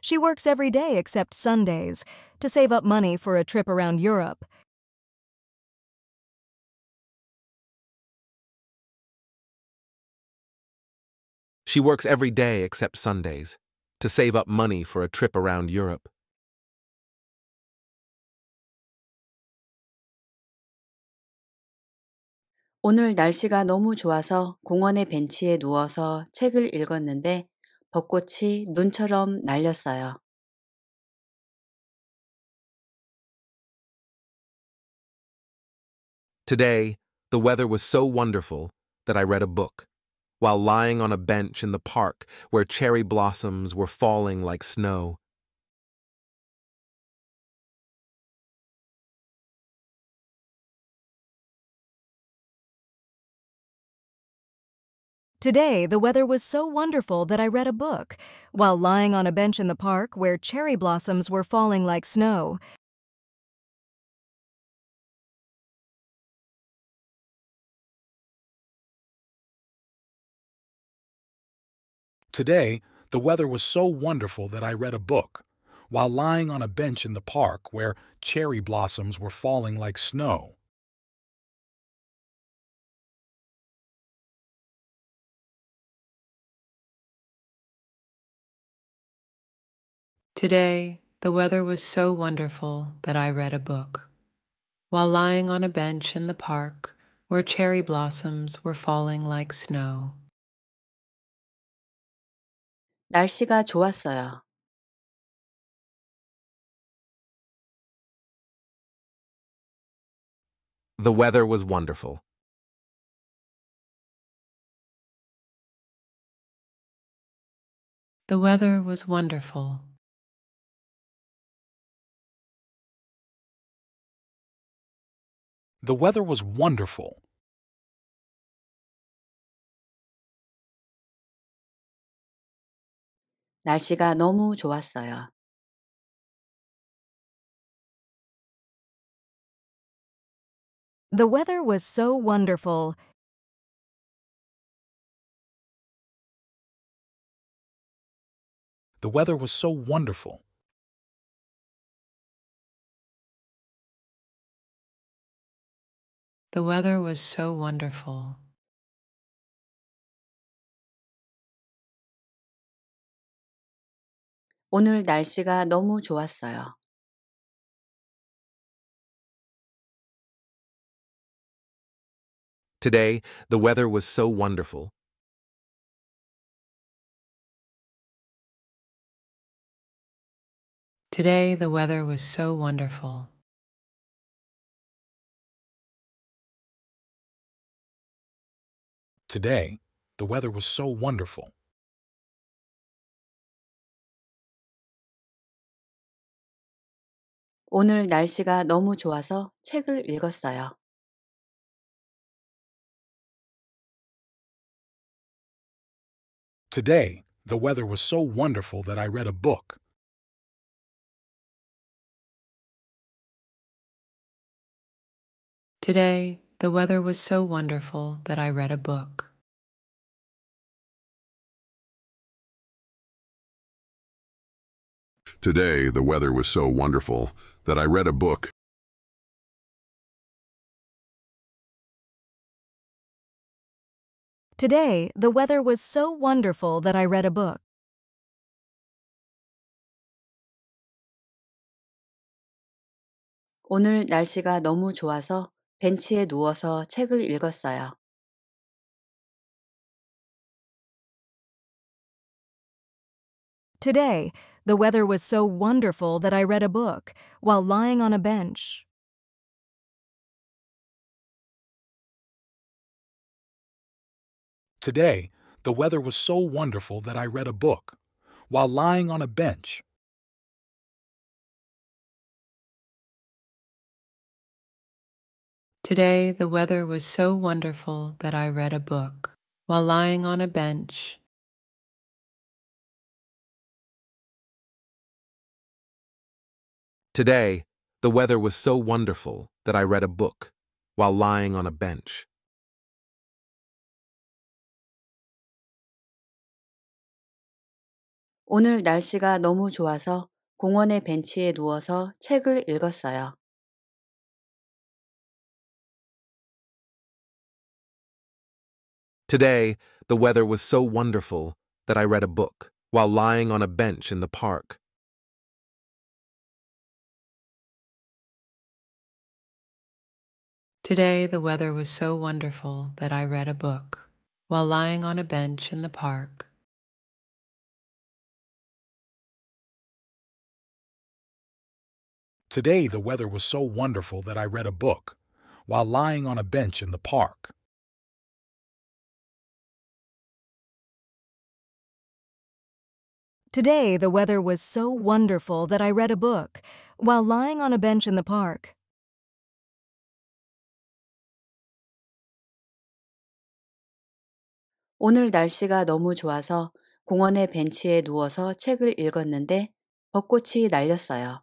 She works every day except Sundays to save up money for a trip around Europe. She works every day except Sundays to save up money for a trip around Europe. 오늘 날씨가 너무 좋아서 공원의 벤치에 누워서 책을 읽었는데 벚꽃이 눈처럼 날렸어요. Today, the weather was so wonderful that I read a book while lying on a bench in the park where cherry blossoms were falling like snow. Today, the weather was so wonderful that I read a book while lying on a bench in the park where cherry blossoms were falling like snow. Today, the weather was so wonderful that I read a book while lying on a bench in the park where cherry blossoms were falling like snow. Today, the weather was so wonderful that I read a book. While lying on a bench in the park where cherry blossoms were falling like snow. 날씨가 좋았어요. The weather was wonderful. The weather was wonderful. The weather was wonderful. 날씨가 너무 좋았어요. The weather was so wonderful. The weather was so wonderful. The weather was so wonderful. 오늘 날씨가 너무 좋았어요. Today, the weather was so wonderful. Today, the weather was so wonderful. Today, the weather was so wonderful. 오늘 날씨가 너무 좋아서 책을 읽었어요. Today, the weather was so wonderful that I read a book. Today, the weather was so wonderful that I read a book. Today, the weather was so wonderful that I read a book. Today, the weather was so wonderful that I read a book. 오늘 날씨가 너무 좋아서 벤치에 누워서 책을 읽었어요. Today, the weather was so wonderful that I read a book while lying on a bench. Today, the weather was so wonderful that I read a book while lying on a bench. Today the weather was so wonderful that I read a book while lying on a bench. Today the weather was so wonderful that I read a book while lying on a bench. 오늘 날씨가 너무 좋아서 공원의 벤치에 누워서 책을 읽었어요. Today, the weather was so wonderful that I read a book while lying on a bench in the park. Today, the weather was so wonderful that I read a book while lying on a bench in the park. Today, the weather was so wonderful that I read a book while lying on a bench in the park. Today, the weather was so wonderful that I read a book while lying on a bench in the park. 오늘 날씨가 너무 좋아서 공원의 벤치에 누워서 책을 읽었는데 벚꽃이 날렸어요.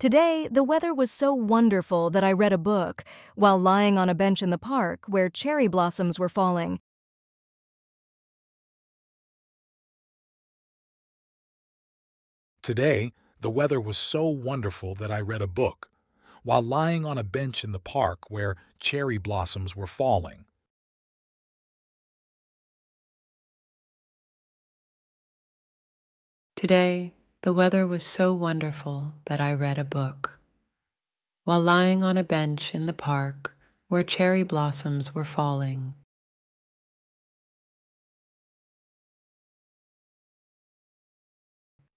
Today, the weather was so wonderful that I read a book while lying on a bench in the park where cherry blossoms were falling. Today, the weather was so wonderful that I read a book while lying on a bench in the park where cherry blossoms were falling. Today, the weather was so wonderful that I read a book. While lying on a bench in the park where cherry blossoms were falling,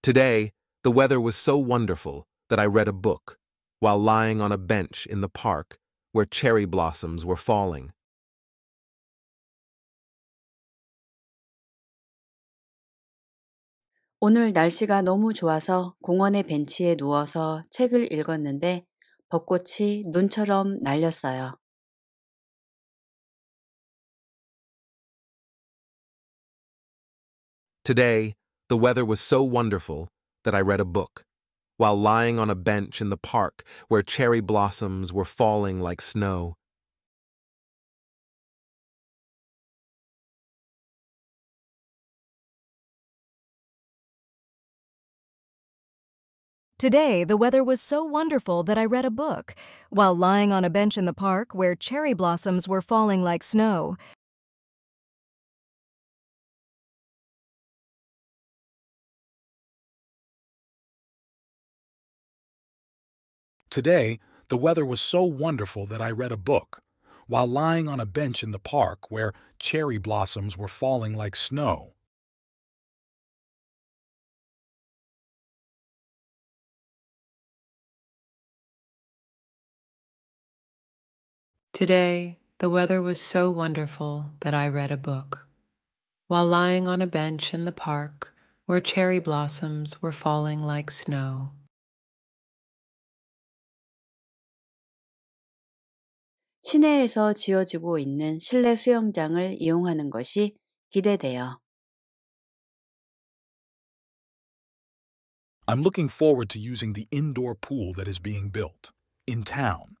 Today, the weather was so wonderful that I read a book while lying on a bench in the park where cherry blossoms were falling. 오늘 날씨가 너무 좋아서 공원의 벤치에 누워서 책을 읽었는데 벚꽃이 눈처럼 Today, the weather was so wonderful that I read a book while lying on a bench in the park where cherry blossoms were falling like snow. Today, the weather was so wonderful that I read a book while lying on a bench in the park where cherry blossoms were falling like snow. Today, the weather was so wonderful that I read a book while lying on a bench in the park where cherry blossoms were falling like snow. Today, the weather was so wonderful that I read a book. While lying on a bench in the park where cherry blossoms were falling like snow, 기대돼요. I'm looking forward to using the indoor pool that is being built in town.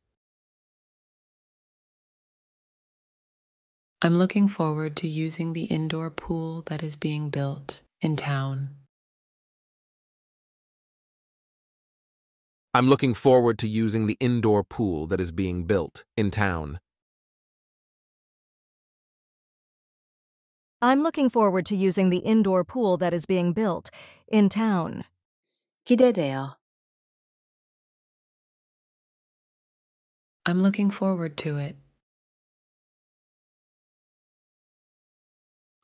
I'm looking forward to using the indoor pool that is being built in town. I'm looking forward to using the indoor pool that is being built in town. I'm looking forward to using the indoor pool that is being built in town. 기대돼요. I'm looking forward to it.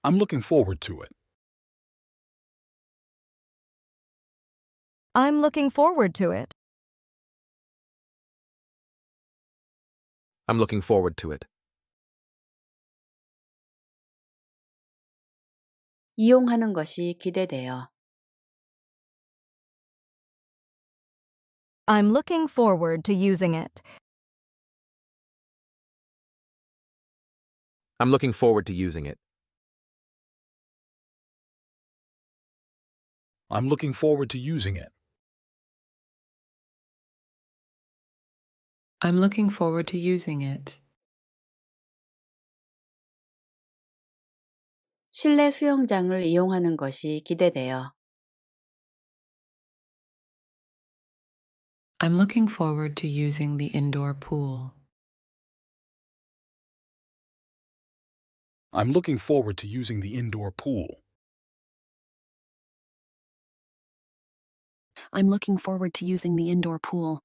I'm looking forward to it. I'm looking forward to it. I'm looking forward to it. 것이 것이 기대돼요. I'm looking forward to using it. I'm looking forward to using it. I'm looking forward to using it. I'm looking forward to using it. 실내 수영장을 이용하는 것이 기대돼요. I'm looking forward to using the indoor pool. I'm looking forward to using the indoor pool. I'm looking forward to using the indoor pool.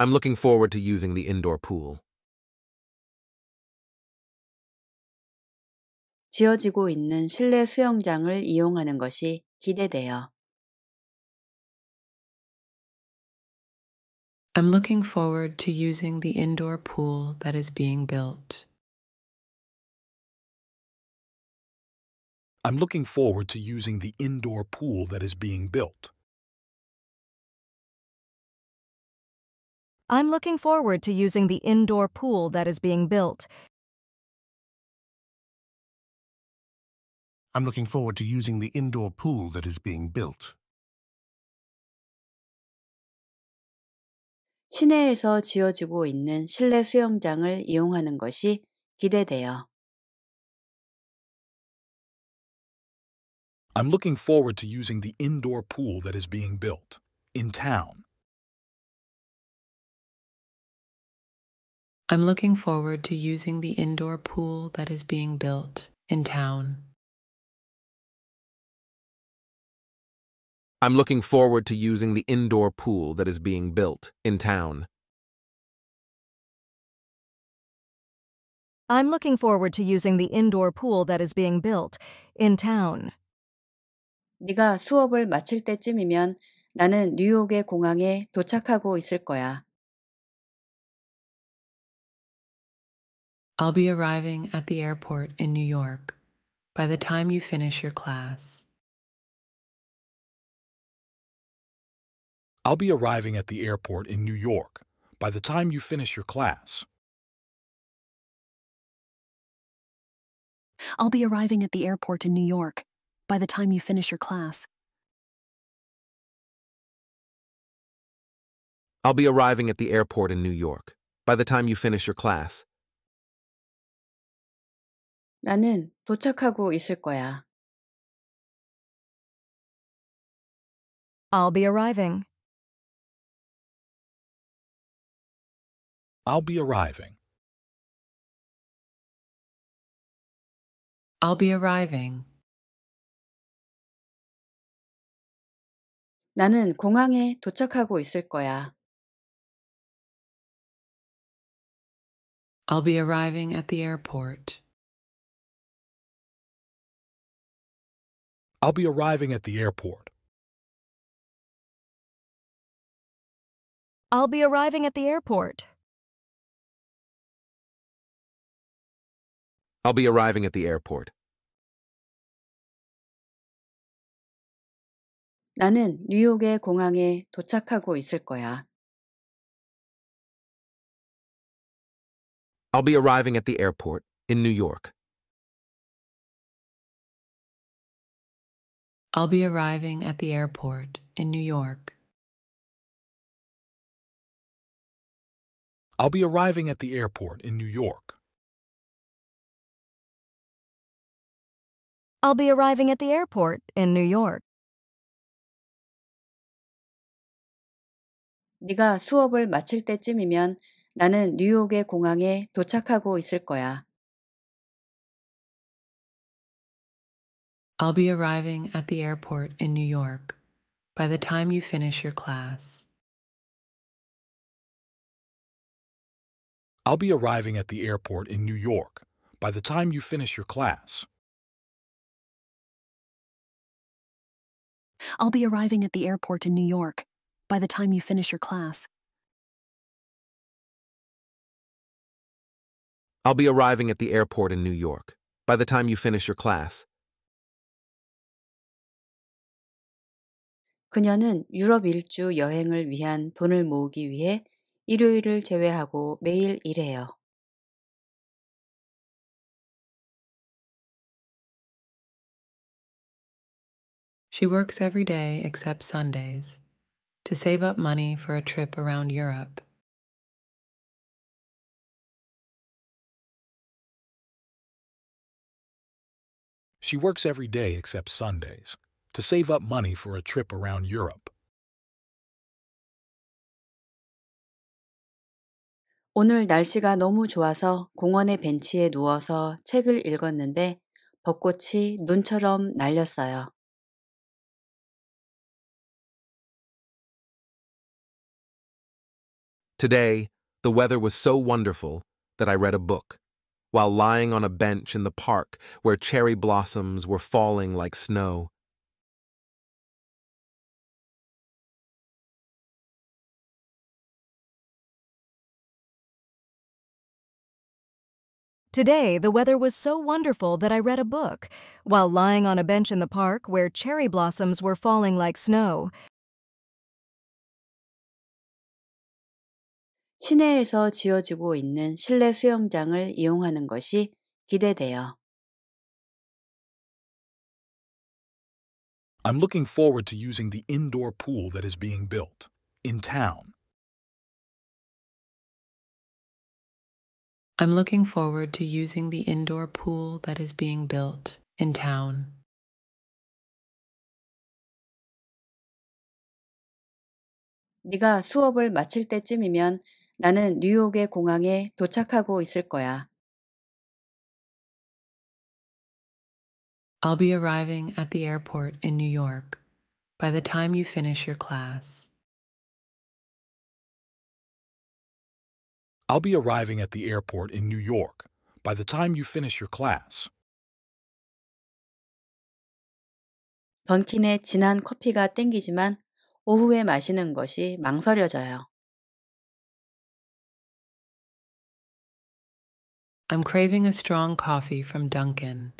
I'm looking forward to using the indoor pool. 지어지고 있는 실내 수영장을 이용하는 것이 기대돼요. I'm looking forward to using the indoor pool that is being built. I'm looking forward to using the indoor pool that is being built. I'm looking forward to using the indoor pool that is being built. I'm looking forward to using the indoor pool that is being built. 시내에서 지어지고 있는 실내 수영장을 이용하는 것이 기대돼요. I'm looking forward to using the indoor pool that is being built in town. I'm looking forward to using the indoor pool that is being built in town. I'm looking forward to using the indoor pool that is being built in town. I'm looking forward to using the indoor pool that is being built in town. 네가 수업을 마칠 때쯤이면 나는 뉴욕의 공항에 도착하고 있을 거야. I'll be arriving at the airport in New York by the time you finish your class. I'll be arriving at the airport in New York by the time you finish your class. I'll be arriving at the airport in New York by the time you finish your class. I'll be arriving at the airport in New York by the time you finish your class. 나는 도착하고 있을 거야. I'll be arriving. I'll be arriving. I'll be arriving. 나는 공항에 도착하고 있을 거야. I'll be arriving at the airport. I'll be arriving at the airport. I'll be arriving at the airport. I'll be arriving at the airport. 나는 뉴욕의 공항에 도착하고 있을 거야. I'll be arriving at the airport in New York. I'll be arriving at the airport in New York. I'll be arriving at the airport in New York. I'll be arriving at the airport in New York. 네가 수업을 마칠 때쯤이면 나는 뉴욕의 공항에 도착하고 있을 거야. I'll be arriving at the airport in New York by the time you finish your class. I'll be arriving at the airport in New York by the time you finish your class. I'll be arriving at the airport in New York by the time you finish your class. I'll be arriving at the airport in New York by the time you finish your class. 그녀는 유럽 일주 여행을 위한 돈을 모으기 위해 일요일을 제외하고 매일 일해요. She works every day except Sundays. to save up money for a trip around Europe. She works every day except Sundays to save up money for a trip around Europe. 오늘 날씨가 너무 좋아서 공원의 벤치에 누워서 책을 읽었는데 벚꽃이 눈처럼 날렸어요. Today, the weather was so wonderful that I read a book while lying on a bench in the park where cherry blossoms were falling like snow. Today, the weather was so wonderful that I read a book while lying on a bench in the park where cherry blossoms were falling like snow. 시내에서 지어지고 있는 실내 수영장을 이용하는 것이 기대돼요. I'm looking forward to using the indoor pool that is being built in town. I'm looking forward to using the indoor pool that is being built in town. 네가 수업을 마칠 때쯤이면 나는 뉴욕의 공항에 도착하고 있을 거야. I'll be arriving at the airport in New York by the time you finish your class. I'll be arriving at the airport in New York by the time you finish your class. 던킨의 진한 커피가 땡기지만 오후에 마시는 것이 망설여져요. I'm craving a strong coffee from Duncan,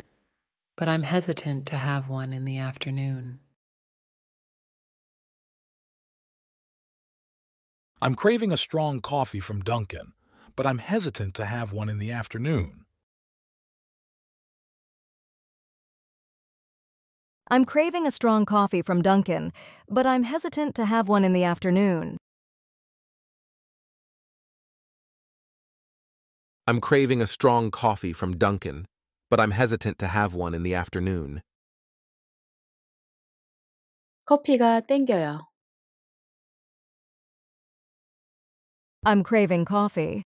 but I'm hesitant to have one in the afternoon. I'm craving a strong coffee from Duncan, but I'm hesitant to have one in the afternoon. I'm craving a strong coffee from Duncan, but I'm hesitant to have one in the afternoon. I'm craving a strong coffee from Dunkin', but I'm hesitant to have one in the afternoon. 커피가 땡겨요. I'm craving coffee.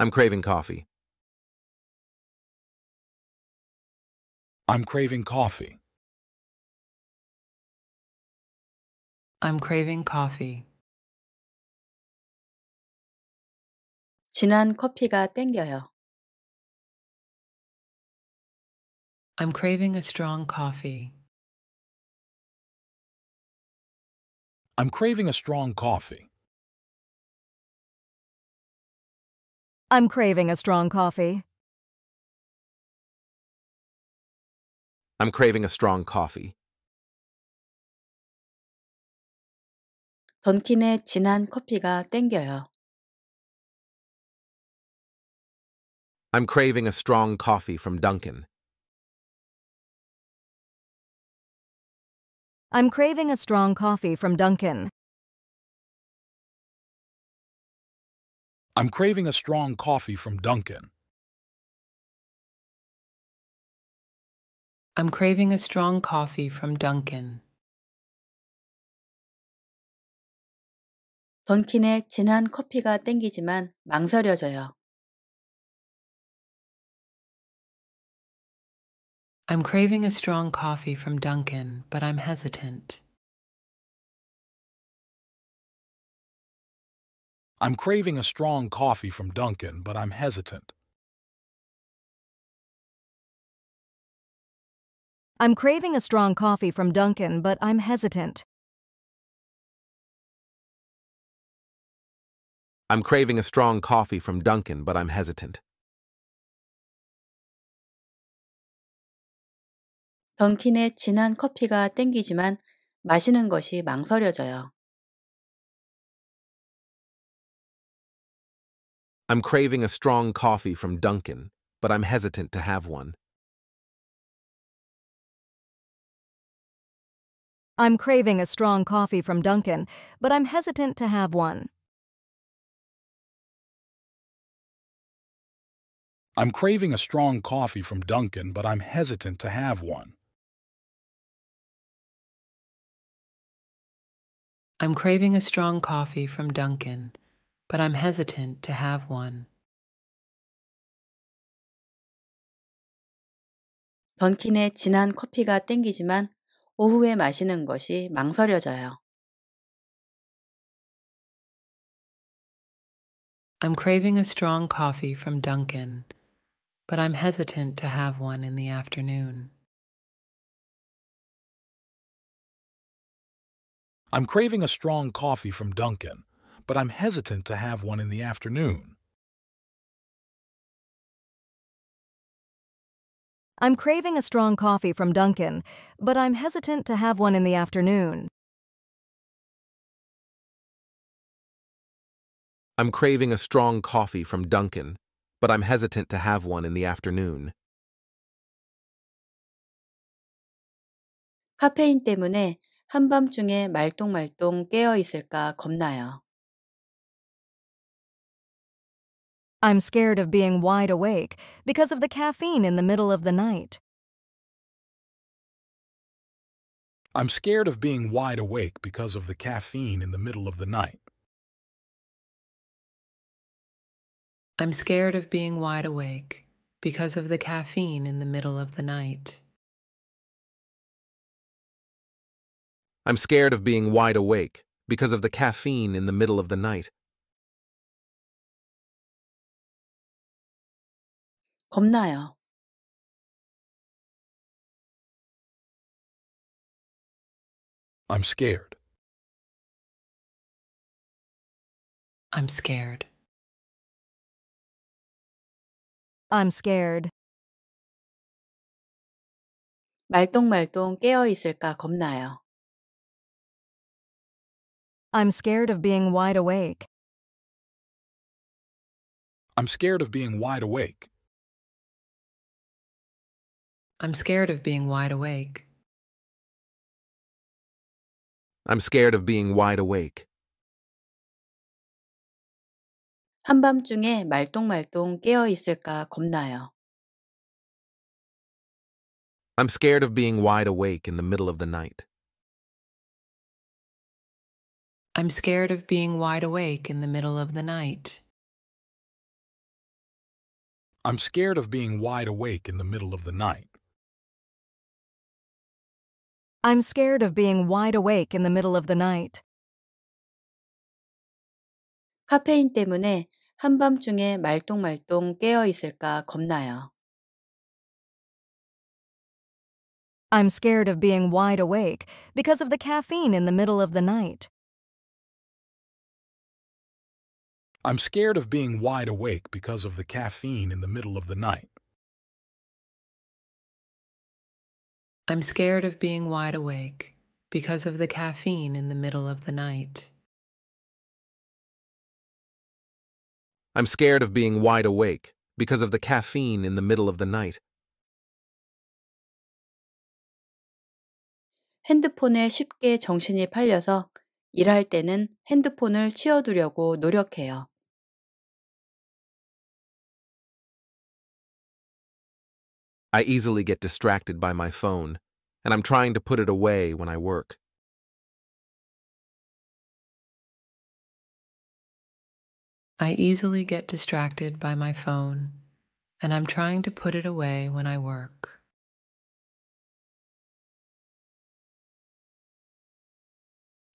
I'm craving coffee. I'm craving coffee. I'm craving coffee. 진한 커피가 땡겨요. I'm craving a strong coffee. I'm craving a strong coffee. I'm craving a strong coffee. I'm craving a strong coffee. 던킨의 진한 커피가 땡겨요. I'm craving a strong coffee from Dunkin'. I'm craving a strong coffee from Dunkin'. I'm craving a strong coffee from Dunkin'. I'm craving a strong coffee from Dunkin'. 던킨의 진한 커피가 땡기지만 망설여져요. I'm craving a strong coffee from Duncan, but I'm hesitant. I'm craving a strong coffee from Duncan, but I'm hesitant. I'm craving a strong coffee from Duncan, but I'm hesitant. I'm craving a strong coffee from Duncan, but I'm hesitant. 던킨의 진한 커피가 땡기지만 마시는 것이 망설여져요. I'm craving a strong coffee from Dunkin, but I'm hesitant to have one. I'm craving a strong coffee from Dunkin, but I'm hesitant to have one. I'm craving a strong coffee from Dunkin, but I'm hesitant to have one. I'm craving a strong coffee from Dunkin', but I'm hesitant to have one. 진한 진한 커피가 땡기지만 오후에 마시는 것이 망설여져요. I'm craving a strong coffee from Dunkin', but I'm hesitant to have one in the afternoon. I'm craving a strong coffee from Duncan, but I'm hesitant to have one in the afternoon. I'm craving a strong coffee from Duncan, but I'm hesitant to have one in the afternoon. I'm craving a strong coffee from Duncan, but I'm hesitant to have one in the afternoon. 카페인 때문에 한밤중에 말똥말똥 깨어 있을까 겁나요. I'm scared of being wide awake because of the caffeine in the middle of the night. I'm scared of being wide awake because of the caffeine in the middle of the night. I'm scared of being wide awake because of the caffeine in the middle of the night. I'm scared of being wide awake because of the caffeine in the middle of the night. i I'm scared. I'm scared. I'm scared. 말똥말똥 깨어 있을까 겁나요. I'm scared of being wide awake. I'm scared of being wide awake. I'm scared of being wide awake. I'm scared of being wide awake. 한밤중에 말똥말똥 깨어 있을까 겁나요. I'm scared of being wide awake in the middle of the night. I'm scared of being wide awake in the middle of the night. I'm scared of being wide awake in the middle of the night. I'm scared of being wide awake in the middle of the night. 카페인 때문에 한밤중에 말똥말똥 깨어 있을까 겁나요. I'm scared of being wide awake because of the caffeine in the middle of the night. I'm scared of being wide awake because of the caffeine in the middle of the night. I'm scared of being wide awake because of the caffeine in the middle of the night. I'm scared of being wide awake because of the caffeine in the middle of the night. 핸드폰에 쉽게 정신이 팔려서 일할 때는 핸드폰을 치워두려고 노력해요. I easily get distracted by my phone, and I'm trying to put it away when I work. I easily get distracted by my phone, and I'm trying to put it away when I work.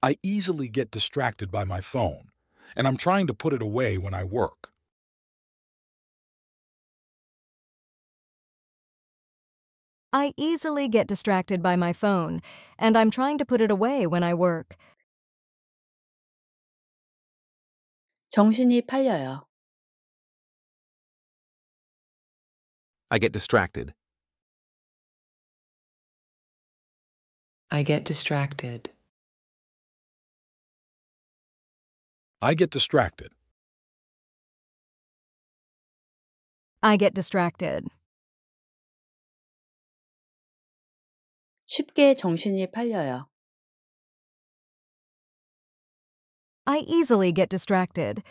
I easily get distracted by my phone, and I'm trying to put it away when I work. I easily get distracted by my phone, and I'm trying to put it away when I work. 정신이 팔려요. I get distracted. I get distracted. I get distracted. I get distracted. 쉽게 정신이 팔려요. I easily get distracted.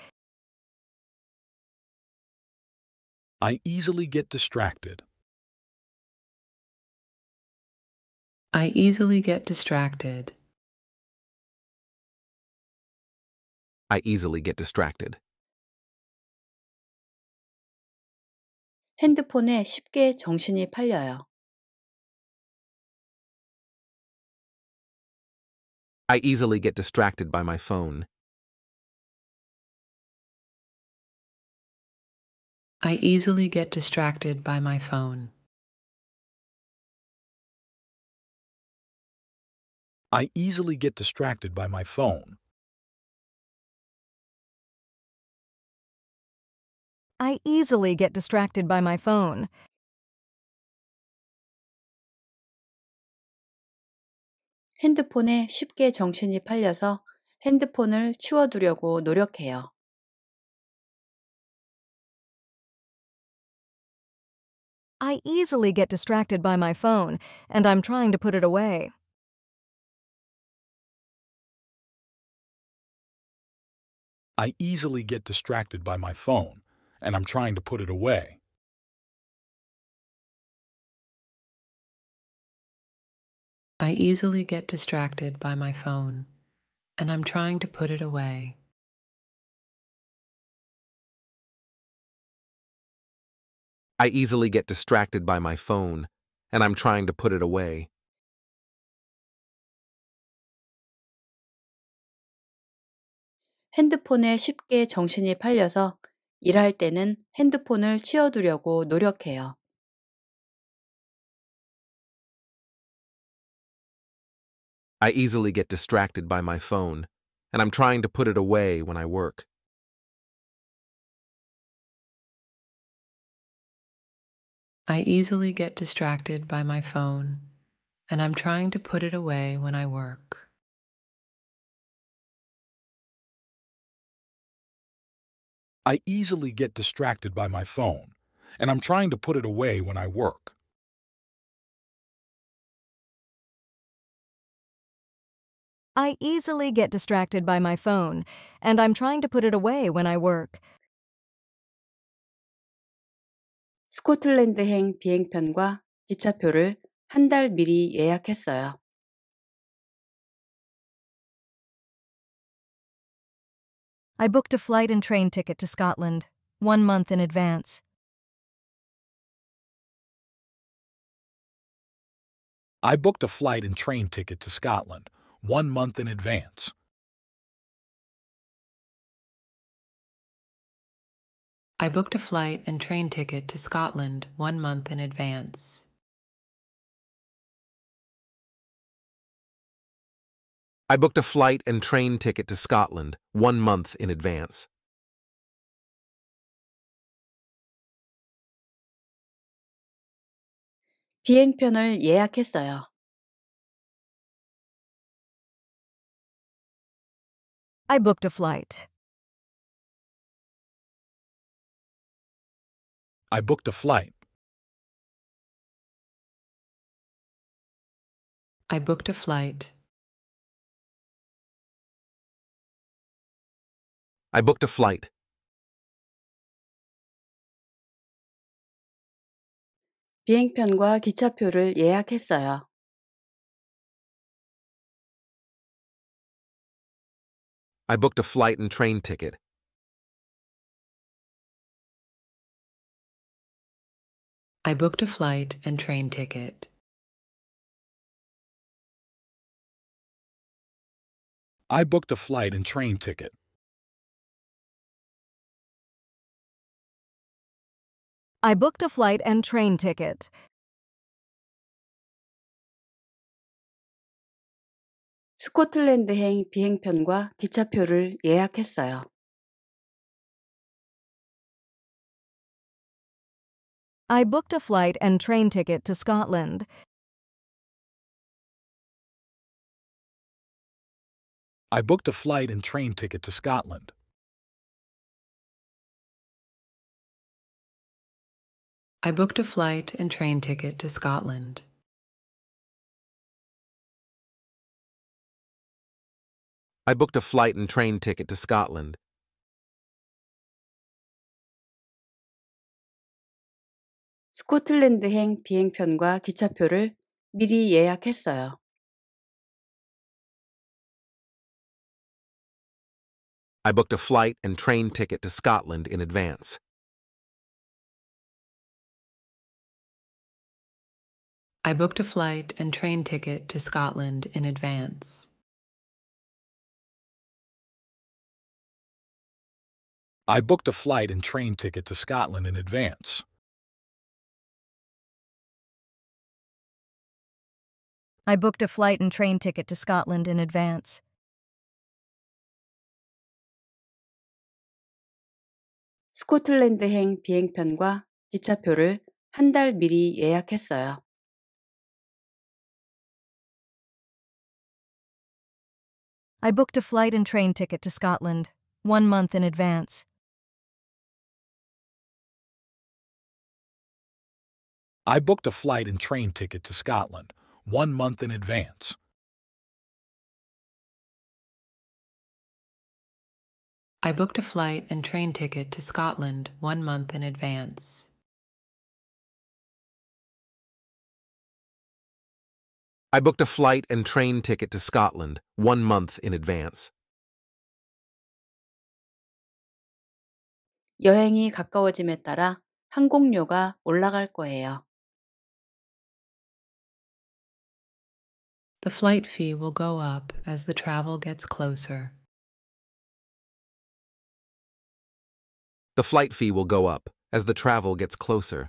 I easily get distracted. I easily get distracted. I easily get distracted. 핸드폰에 쉽게 정신이 팔려요. I easily get distracted by my phone. I easily get distracted by my phone. I easily get distracted by my phone. I easily get distracted by my phone. 핸드폰에 쉽게 정신이 팔려서 핸드폰을 치워두려고 노력해요. I easily get distracted by my phone, and I'm trying to put it away. I easily get distracted by my phone, and I'm trying to put it away. I easily get distracted by my phone, and I'm trying to put it away. 핸드폰에 쉽게 정신이 팔려서 일할 때는 핸드폰을 치워두려고 노력해요. I easily get distracted by my phone, and I'm trying to put it away when I work. I easily get distracted by my phone, and I'm trying to put it away when I work. I easily get distracted by my phone, and I'm trying to put it away when I work. I easily get distracted by my phone, and I'm trying to put it away when I work. 스코틀랜드행 비행편과 기차표를 미리 예약했어요. I booked a flight and train ticket to Scotland, one month in advance. I booked a flight and train ticket to Scotland, one month in advance. I booked a flight and train ticket to Scotland one month in advance. I booked a flight and train ticket to Scotland one month in advance. 비행편을 예약했어요. I booked a flight. I booked a flight. I booked a flight. I booked a flight. 비행편과 기차표를 예약했어요. I booked a flight and train ticket. I booked a flight and train ticket. I booked a flight and train ticket. I booked a flight and train ticket. 스코틀랜드행 비행편과 기차표를 예약했어요. I booked a flight and train ticket to Scotland. I booked a flight and train ticket to Scotland. I booked a flight and train ticket to Scotland. I booked a flight and train ticket to Scotland. 스코틀랜드행 비행편과 기차표를 미리 예약했어요. I booked a flight and train ticket to Scotland in advance. I booked a flight and train ticket to Scotland in advance. I booked a flight and train ticket to Scotland in advance. I booked a flight and train ticket to Scotland in advance. 스코틀랜드행 비행편과 기차표를 한 달 미리 예약했어요. I booked a flight and train ticket to Scotland one month in advance. I booked a flight and train ticket to Scotland one month in advance. I booked a flight and train ticket to Scotland one month in advance. I booked a flight and train ticket to Scotland one month in advance. 여행이 가까워짐에 따라 항공료가 올라갈 거예요. The flight fee will go up as the travel gets closer. The flight fee will go up as the travel gets closer.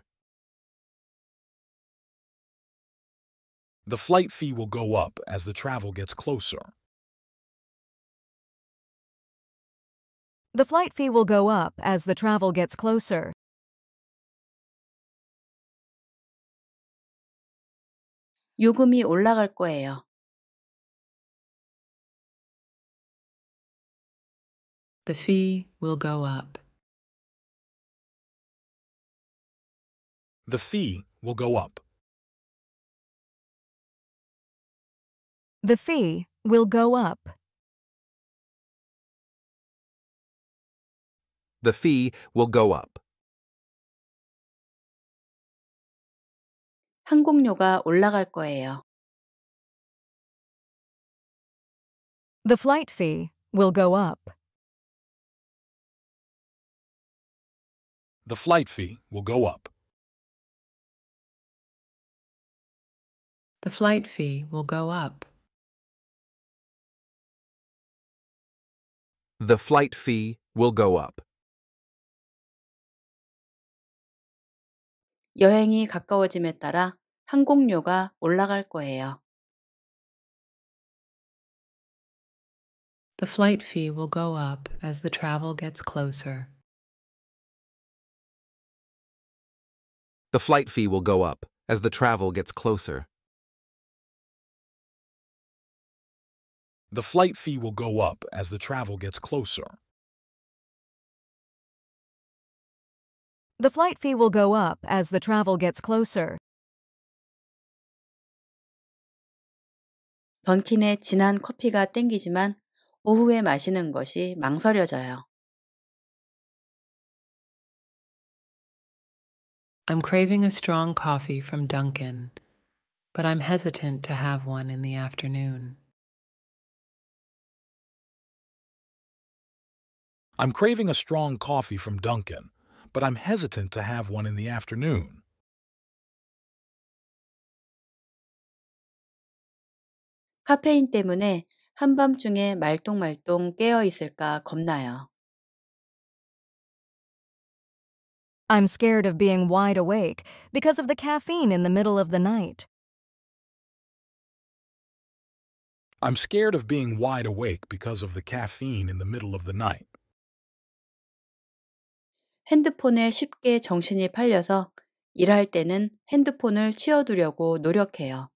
The flight fee will go up as the travel gets closer. The flight fee will go up as the travel gets closer. 요금이 올라갈 거예요. the fee will go up. The fee will go up. The fee will go up. The fee will go up. 항공료가 올라갈 거예요. The flight fee will go up. the flight fee will go up. The flight fee will go up. The flight fee will go up. 여행이 가까워짐에 따라 항공료가 올라갈 거예요. The flight fee will go up as the travel gets closer. The flight fee will go up as the travel gets closer. The flight fee will go up as the travel gets closer. The flight fee will go up as the travel gets closer. 던킨의 진한 커피가 땡기지만 오후에 마시는 것이 망설여져요. I'm craving a strong coffee from Duncan, but I'm hesitant to have one in the afternoon. I'm craving a strong coffee from Duncan, but I'm hesitant to have one in the afternoon. 카페인 때문에 한밤중에 말똥말똥 깨어 있을까 겁나요. I'm scared of being wide awake because of the caffeine in the middle of the night. I'm scared of being wide awake because of the caffeine in the middle of the night. 핸드폰에 쉽게 정신이 팔려서 일할 때는 핸드폰을 치워두려고 노력해요.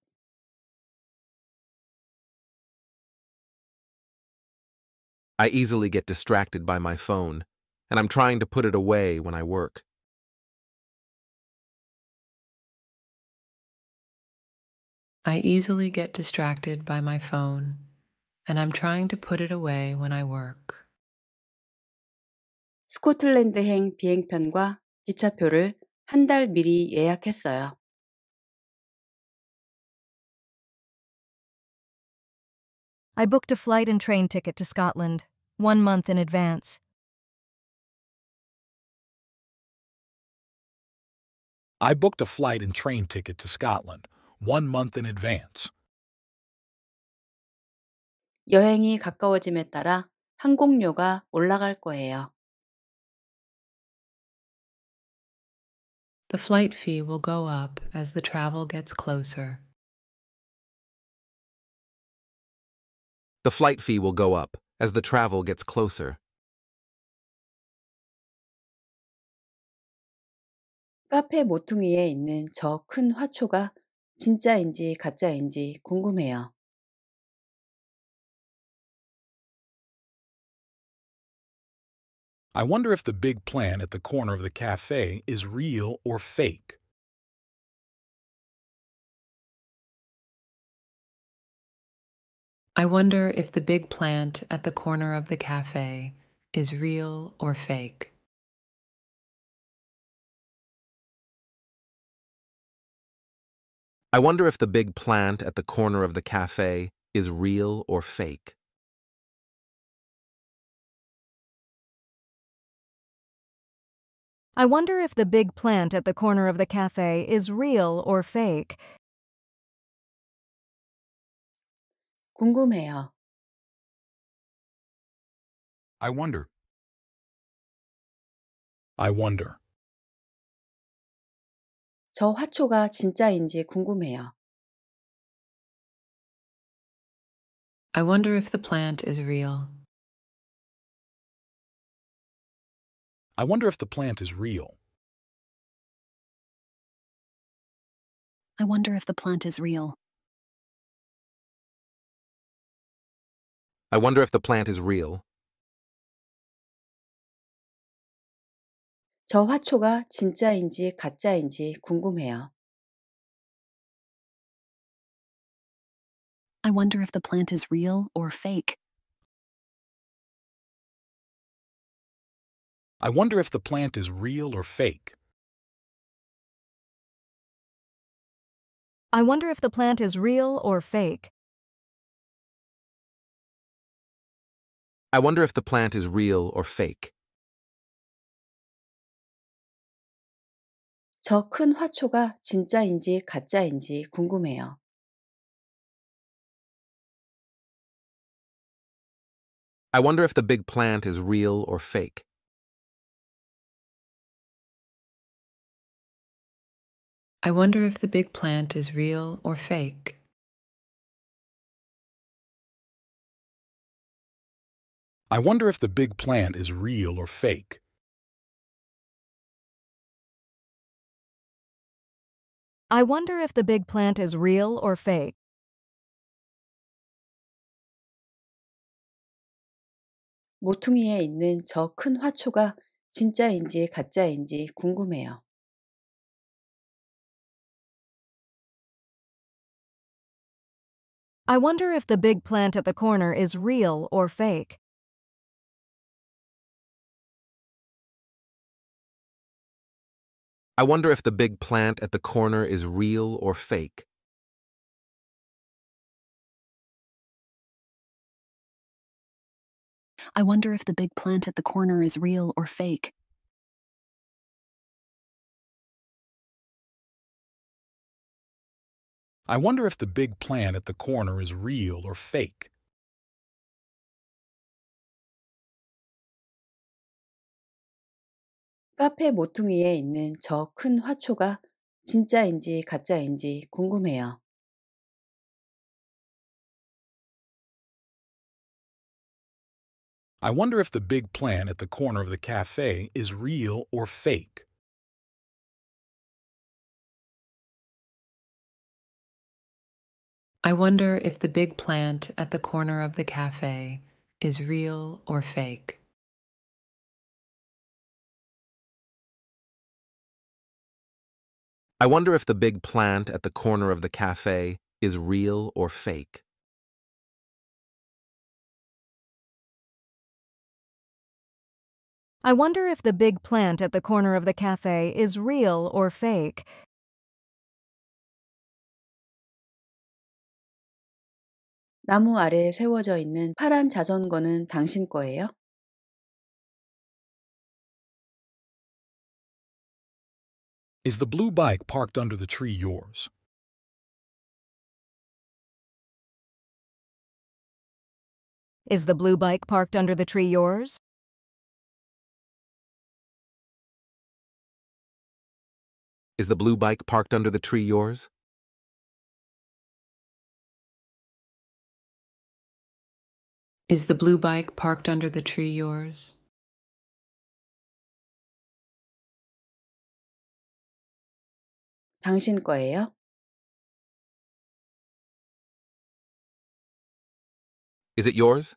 I easily get distracted by my phone, and I'm trying to put it away when I work. I easily get distracted by my phone, and I'm trying to put it away when I work. 스코틀랜드행 비행편과 기차표를 한 미리 예약했어요. I booked a flight and train ticket to Scotland, one month in advance. I booked a flight and train ticket to Scotland, one month in advance. 여행이 가까워짐에 따라 항공료가 올라갈 거예요. The flight fee will go up as the travel gets closer. The flight fee will go up as the travel gets closer. 카페 모퉁이에 있는 저큰 화초가 진짜인지 가짜인지 궁금해요. I wonder if the big plan at the corner of the cafe is real or fake. I wonder if the big plant at the corner of the cafe is real or fake. I wonder if the big plant at the corner of the cafe is real or fake. I wonder if the big plant at the corner of the cafe is real or fake. 궁금해요. I wonder. I wonder. 저 화초가 진짜인지 궁금해요. I wonder if the plant is real. I wonder if the plant is real. I wonder if the plant is real. I wonder if the plant is real. 저 화초가 진짜인지 가짜인지 궁금해요. I wonder if the plant is real or fake. I wonder if the plant is real or fake. I wonder if the plant is real or fake. I wonder if the plant is real or fake. 화초가 진짜인지 가짜인지 궁금해요. I wonder if the big plant is real or fake. I wonder if the big plant is real or fake. I wonder if the big plant is real or fake. I wonder if the big plant is real or fake. I wonder if the big plant at the corner is real or fake. I wonder if the big plant at the corner is real or fake. I wonder if the big plant at the corner is real or fake. I wonder if the big plant at the corner is real or fake. 카페 모퉁이에 있는 저 큰 화초가 진짜인지 가짜인지 궁금해요. I wonder if the big plant at the corner of the cafe is real or fake. I wonder if the big plant at the corner of the cafe is real or fake. I wonder if the big plant at the corner of the cafe is real or fake. I wonder if the big plant at the corner of the cafe is real or fake. 나무 아래에 세워져 있는 파란 자전거는 당신 거예요? Is the blue bike parked under the tree yours? Is the blue bike parked under the tree yours? Is the blue bike parked under the tree yours? Is the blue bike parked under the tree yours? 당신 거예요? Is it yours?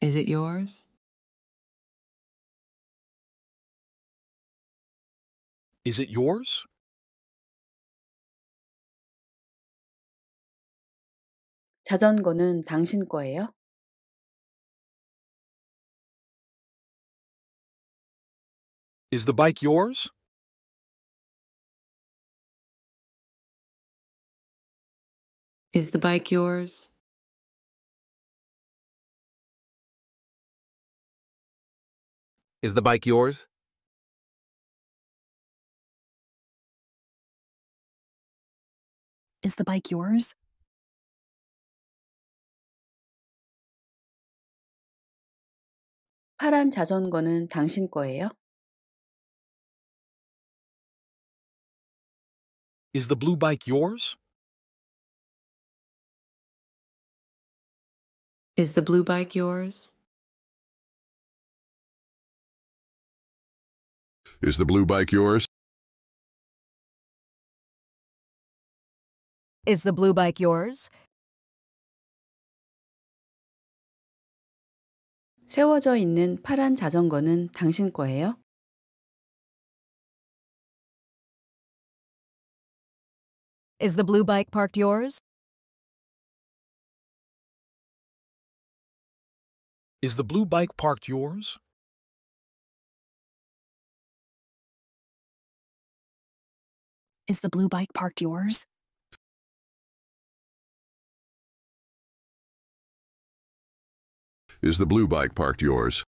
Is it yours? Is it yours? 자전거는 당신 거예요? Is the bike yours? Is the bike yours? Is the bike yours? Is the bike yours? The 파란 자전거는 당신 거예요? Is the blue bike yours? Is the blue bike yours? Is the blue bike yours? Is the blue bike yours? 세워져 있는 파란 자전거는 당신 거예요? Is the blue bike parked yours? Is the blue bike parked yours? Is the blue bike parked yours? Is the blue bike parked yours?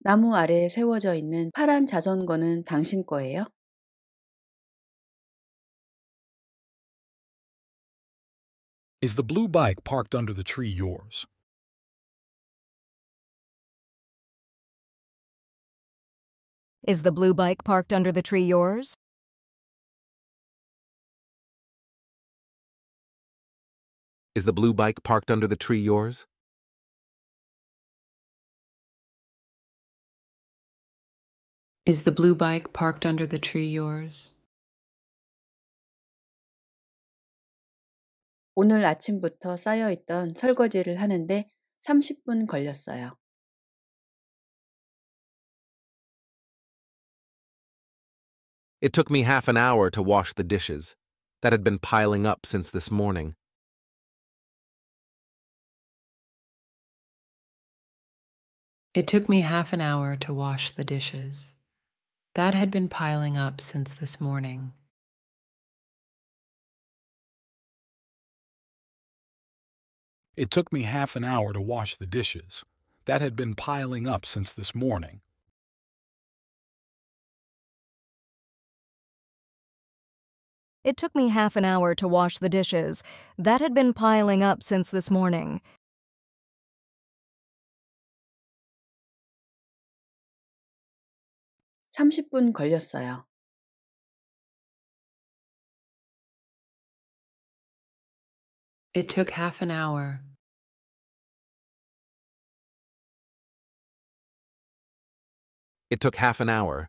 나무 아래에 세워져 있는 파란 자전거는 당신 거예요? Is the blue bike parked under the tree yours? Is the blue bike parked under the tree yours? Is the blue bike parked under the tree yours? Is the blue bike parked under the tree yours? 오늘 아침부터 쌓여 있던 설거지를 하는데 30분 걸렸어요. It took me half an hour to wash the dishes that had been piling up since this morning. It took me half an hour to wash the dishes. That had been piling up since this morning. It took me half an hour to wash the dishes. That had been piling up since this morning. It took me half an hour to wash the dishes. That had been piling up since this morning. 30분 걸렸어요. It took half an hour. It took half an hour.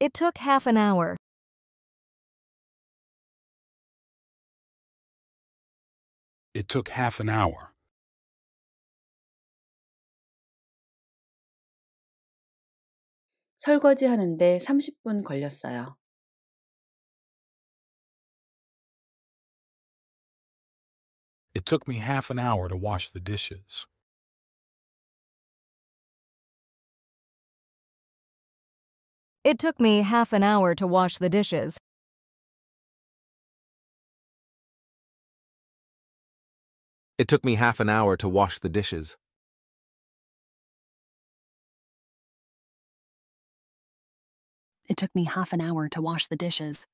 It took half an hour. It took half an hour. 설거지 하는데 30분 걸렸어요. It took me half an hour to wash the dishes. It took me half an hour to wash the dishes. It took me half an hour to wash the dishes. It took me half an hour to wash the dishes.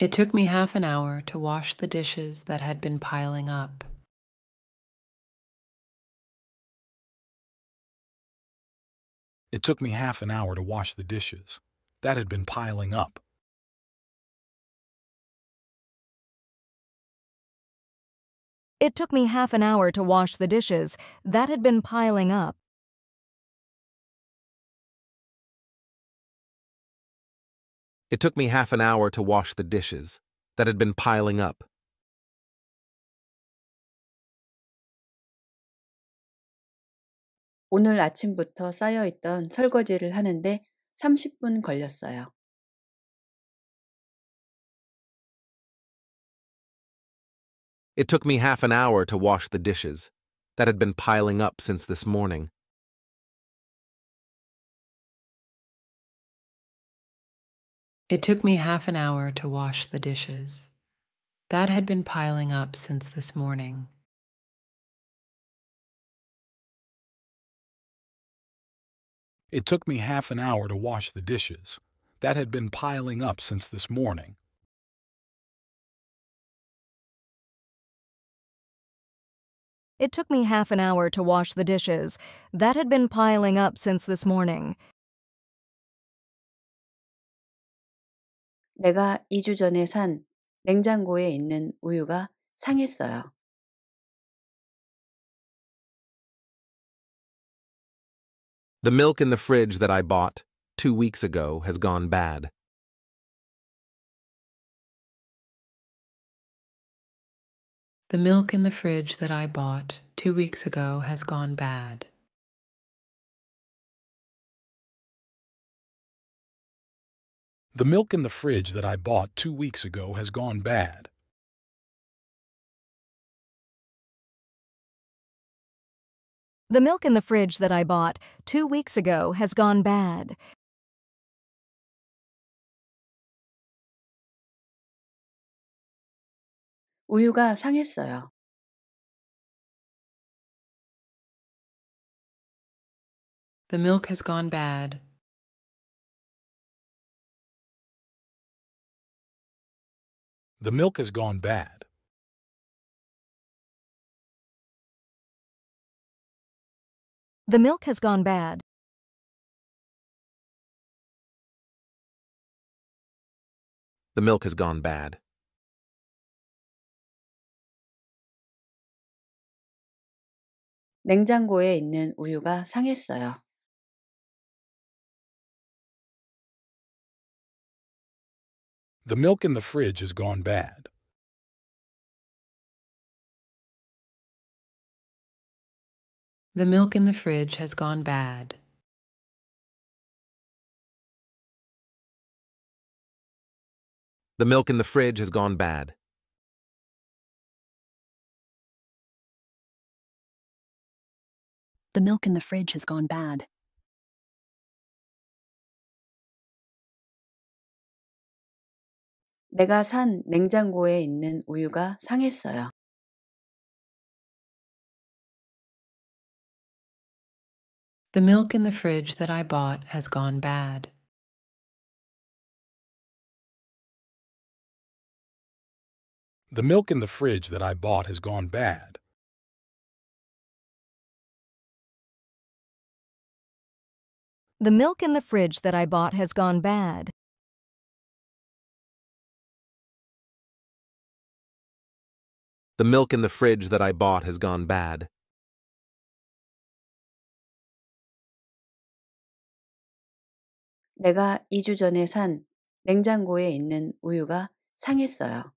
It took me half an hour to wash the dishes that had been piling up. It took me half an hour to wash the dishes that had been piling up. It took me half an hour to wash the dishes. That had been piling up. It took me half an hour to wash the dishes. That had been piling up. 오늘 아침부터 쌓여 있던 설거지를 하는데 it took me half an hour to wash the dishes that had been piling up since this morning. It took me half an hour to wash the dishes. That had been piling up since this morning. It took me half an hour to wash the dishes. That had been piling up since this morning. It took me half an hour to wash the dishes. That had been piling up since this morning. 내가 2주 전에 산 냉장고에 있는 우유가 상했어요. The milk in the fridge that I bought two weeks ago has gone bad. The milk in the fridge that I bought two weeks ago has gone bad. The milk in the fridge that I bought two weeks ago has gone bad. The milk in the fridge that I bought two weeks ago has gone bad. The milk has gone bad. The milk has gone bad. The milk has gone bad. The milk has gone bad. The milk in the fridge has gone bad. The milk in the fridge has gone bad. The milk in the fridge has gone bad. The milk in the fridge has gone bad. 내가 산 냉장고에 있는 우유가 상했어요. The milk in the fridge that I bought has gone bad. The milk in the fridge that I bought has gone bad. The milk in the fridge that I bought has gone bad. The milk in the fridge that I bought has gone bad. 내가 2주 전에 산 냉장고에 있는 우유가 상했어요.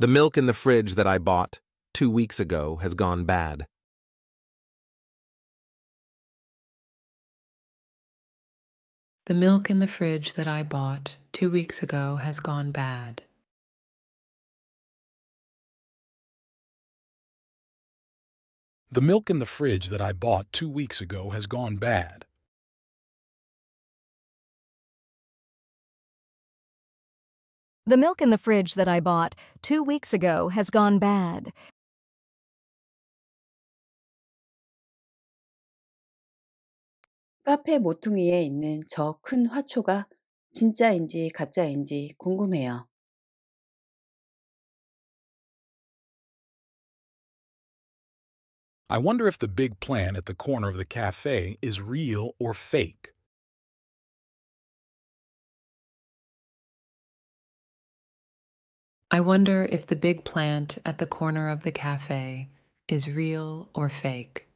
The milk in the fridge that I bought two weeks ago has gone bad. The milk in the fridge that I bought two weeks ago has gone bad. The milk in the fridge that I bought two weeks ago has gone bad. The milk in the fridge that I bought two weeks ago has gone bad. 카페 모퉁이에 있는 저 큰 화초가 진짜인지 가짜인지 궁금해요. I wonder if the big plant at the corner of the cafe is real or fake. I wonder if the big plant at the corner of the cafe is real or fake.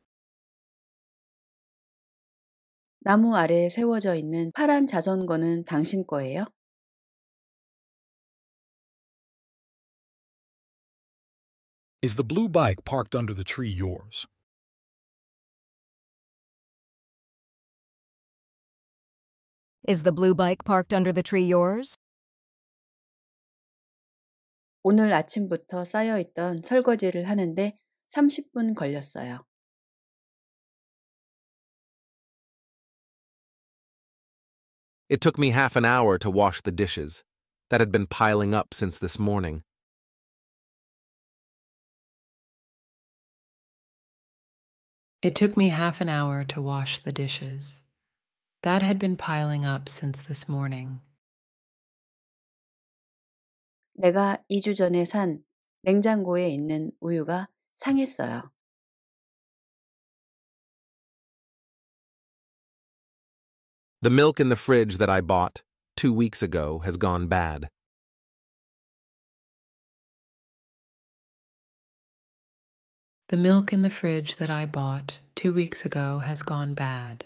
나무 아래에 세워져 있는 파란 자전거는 당신 거예요? Is the blue bike parked under the tree yours? Is the blue bike parked under the tree yours? 오늘 아침부터 쌓여 있던 설거지를 하는데 30분 걸렸어요. It took me half an hour to wash the dishes that had been piling up since this morning. It took me half an hour to wash the dishes. That had been piling up since this morning. 내가 2주 전에 산 냉장고에 있는 우유가 상했어요. The milk in the fridge that I bought two weeks ago has gone bad. The milk in the fridge that I bought two weeks ago has gone bad.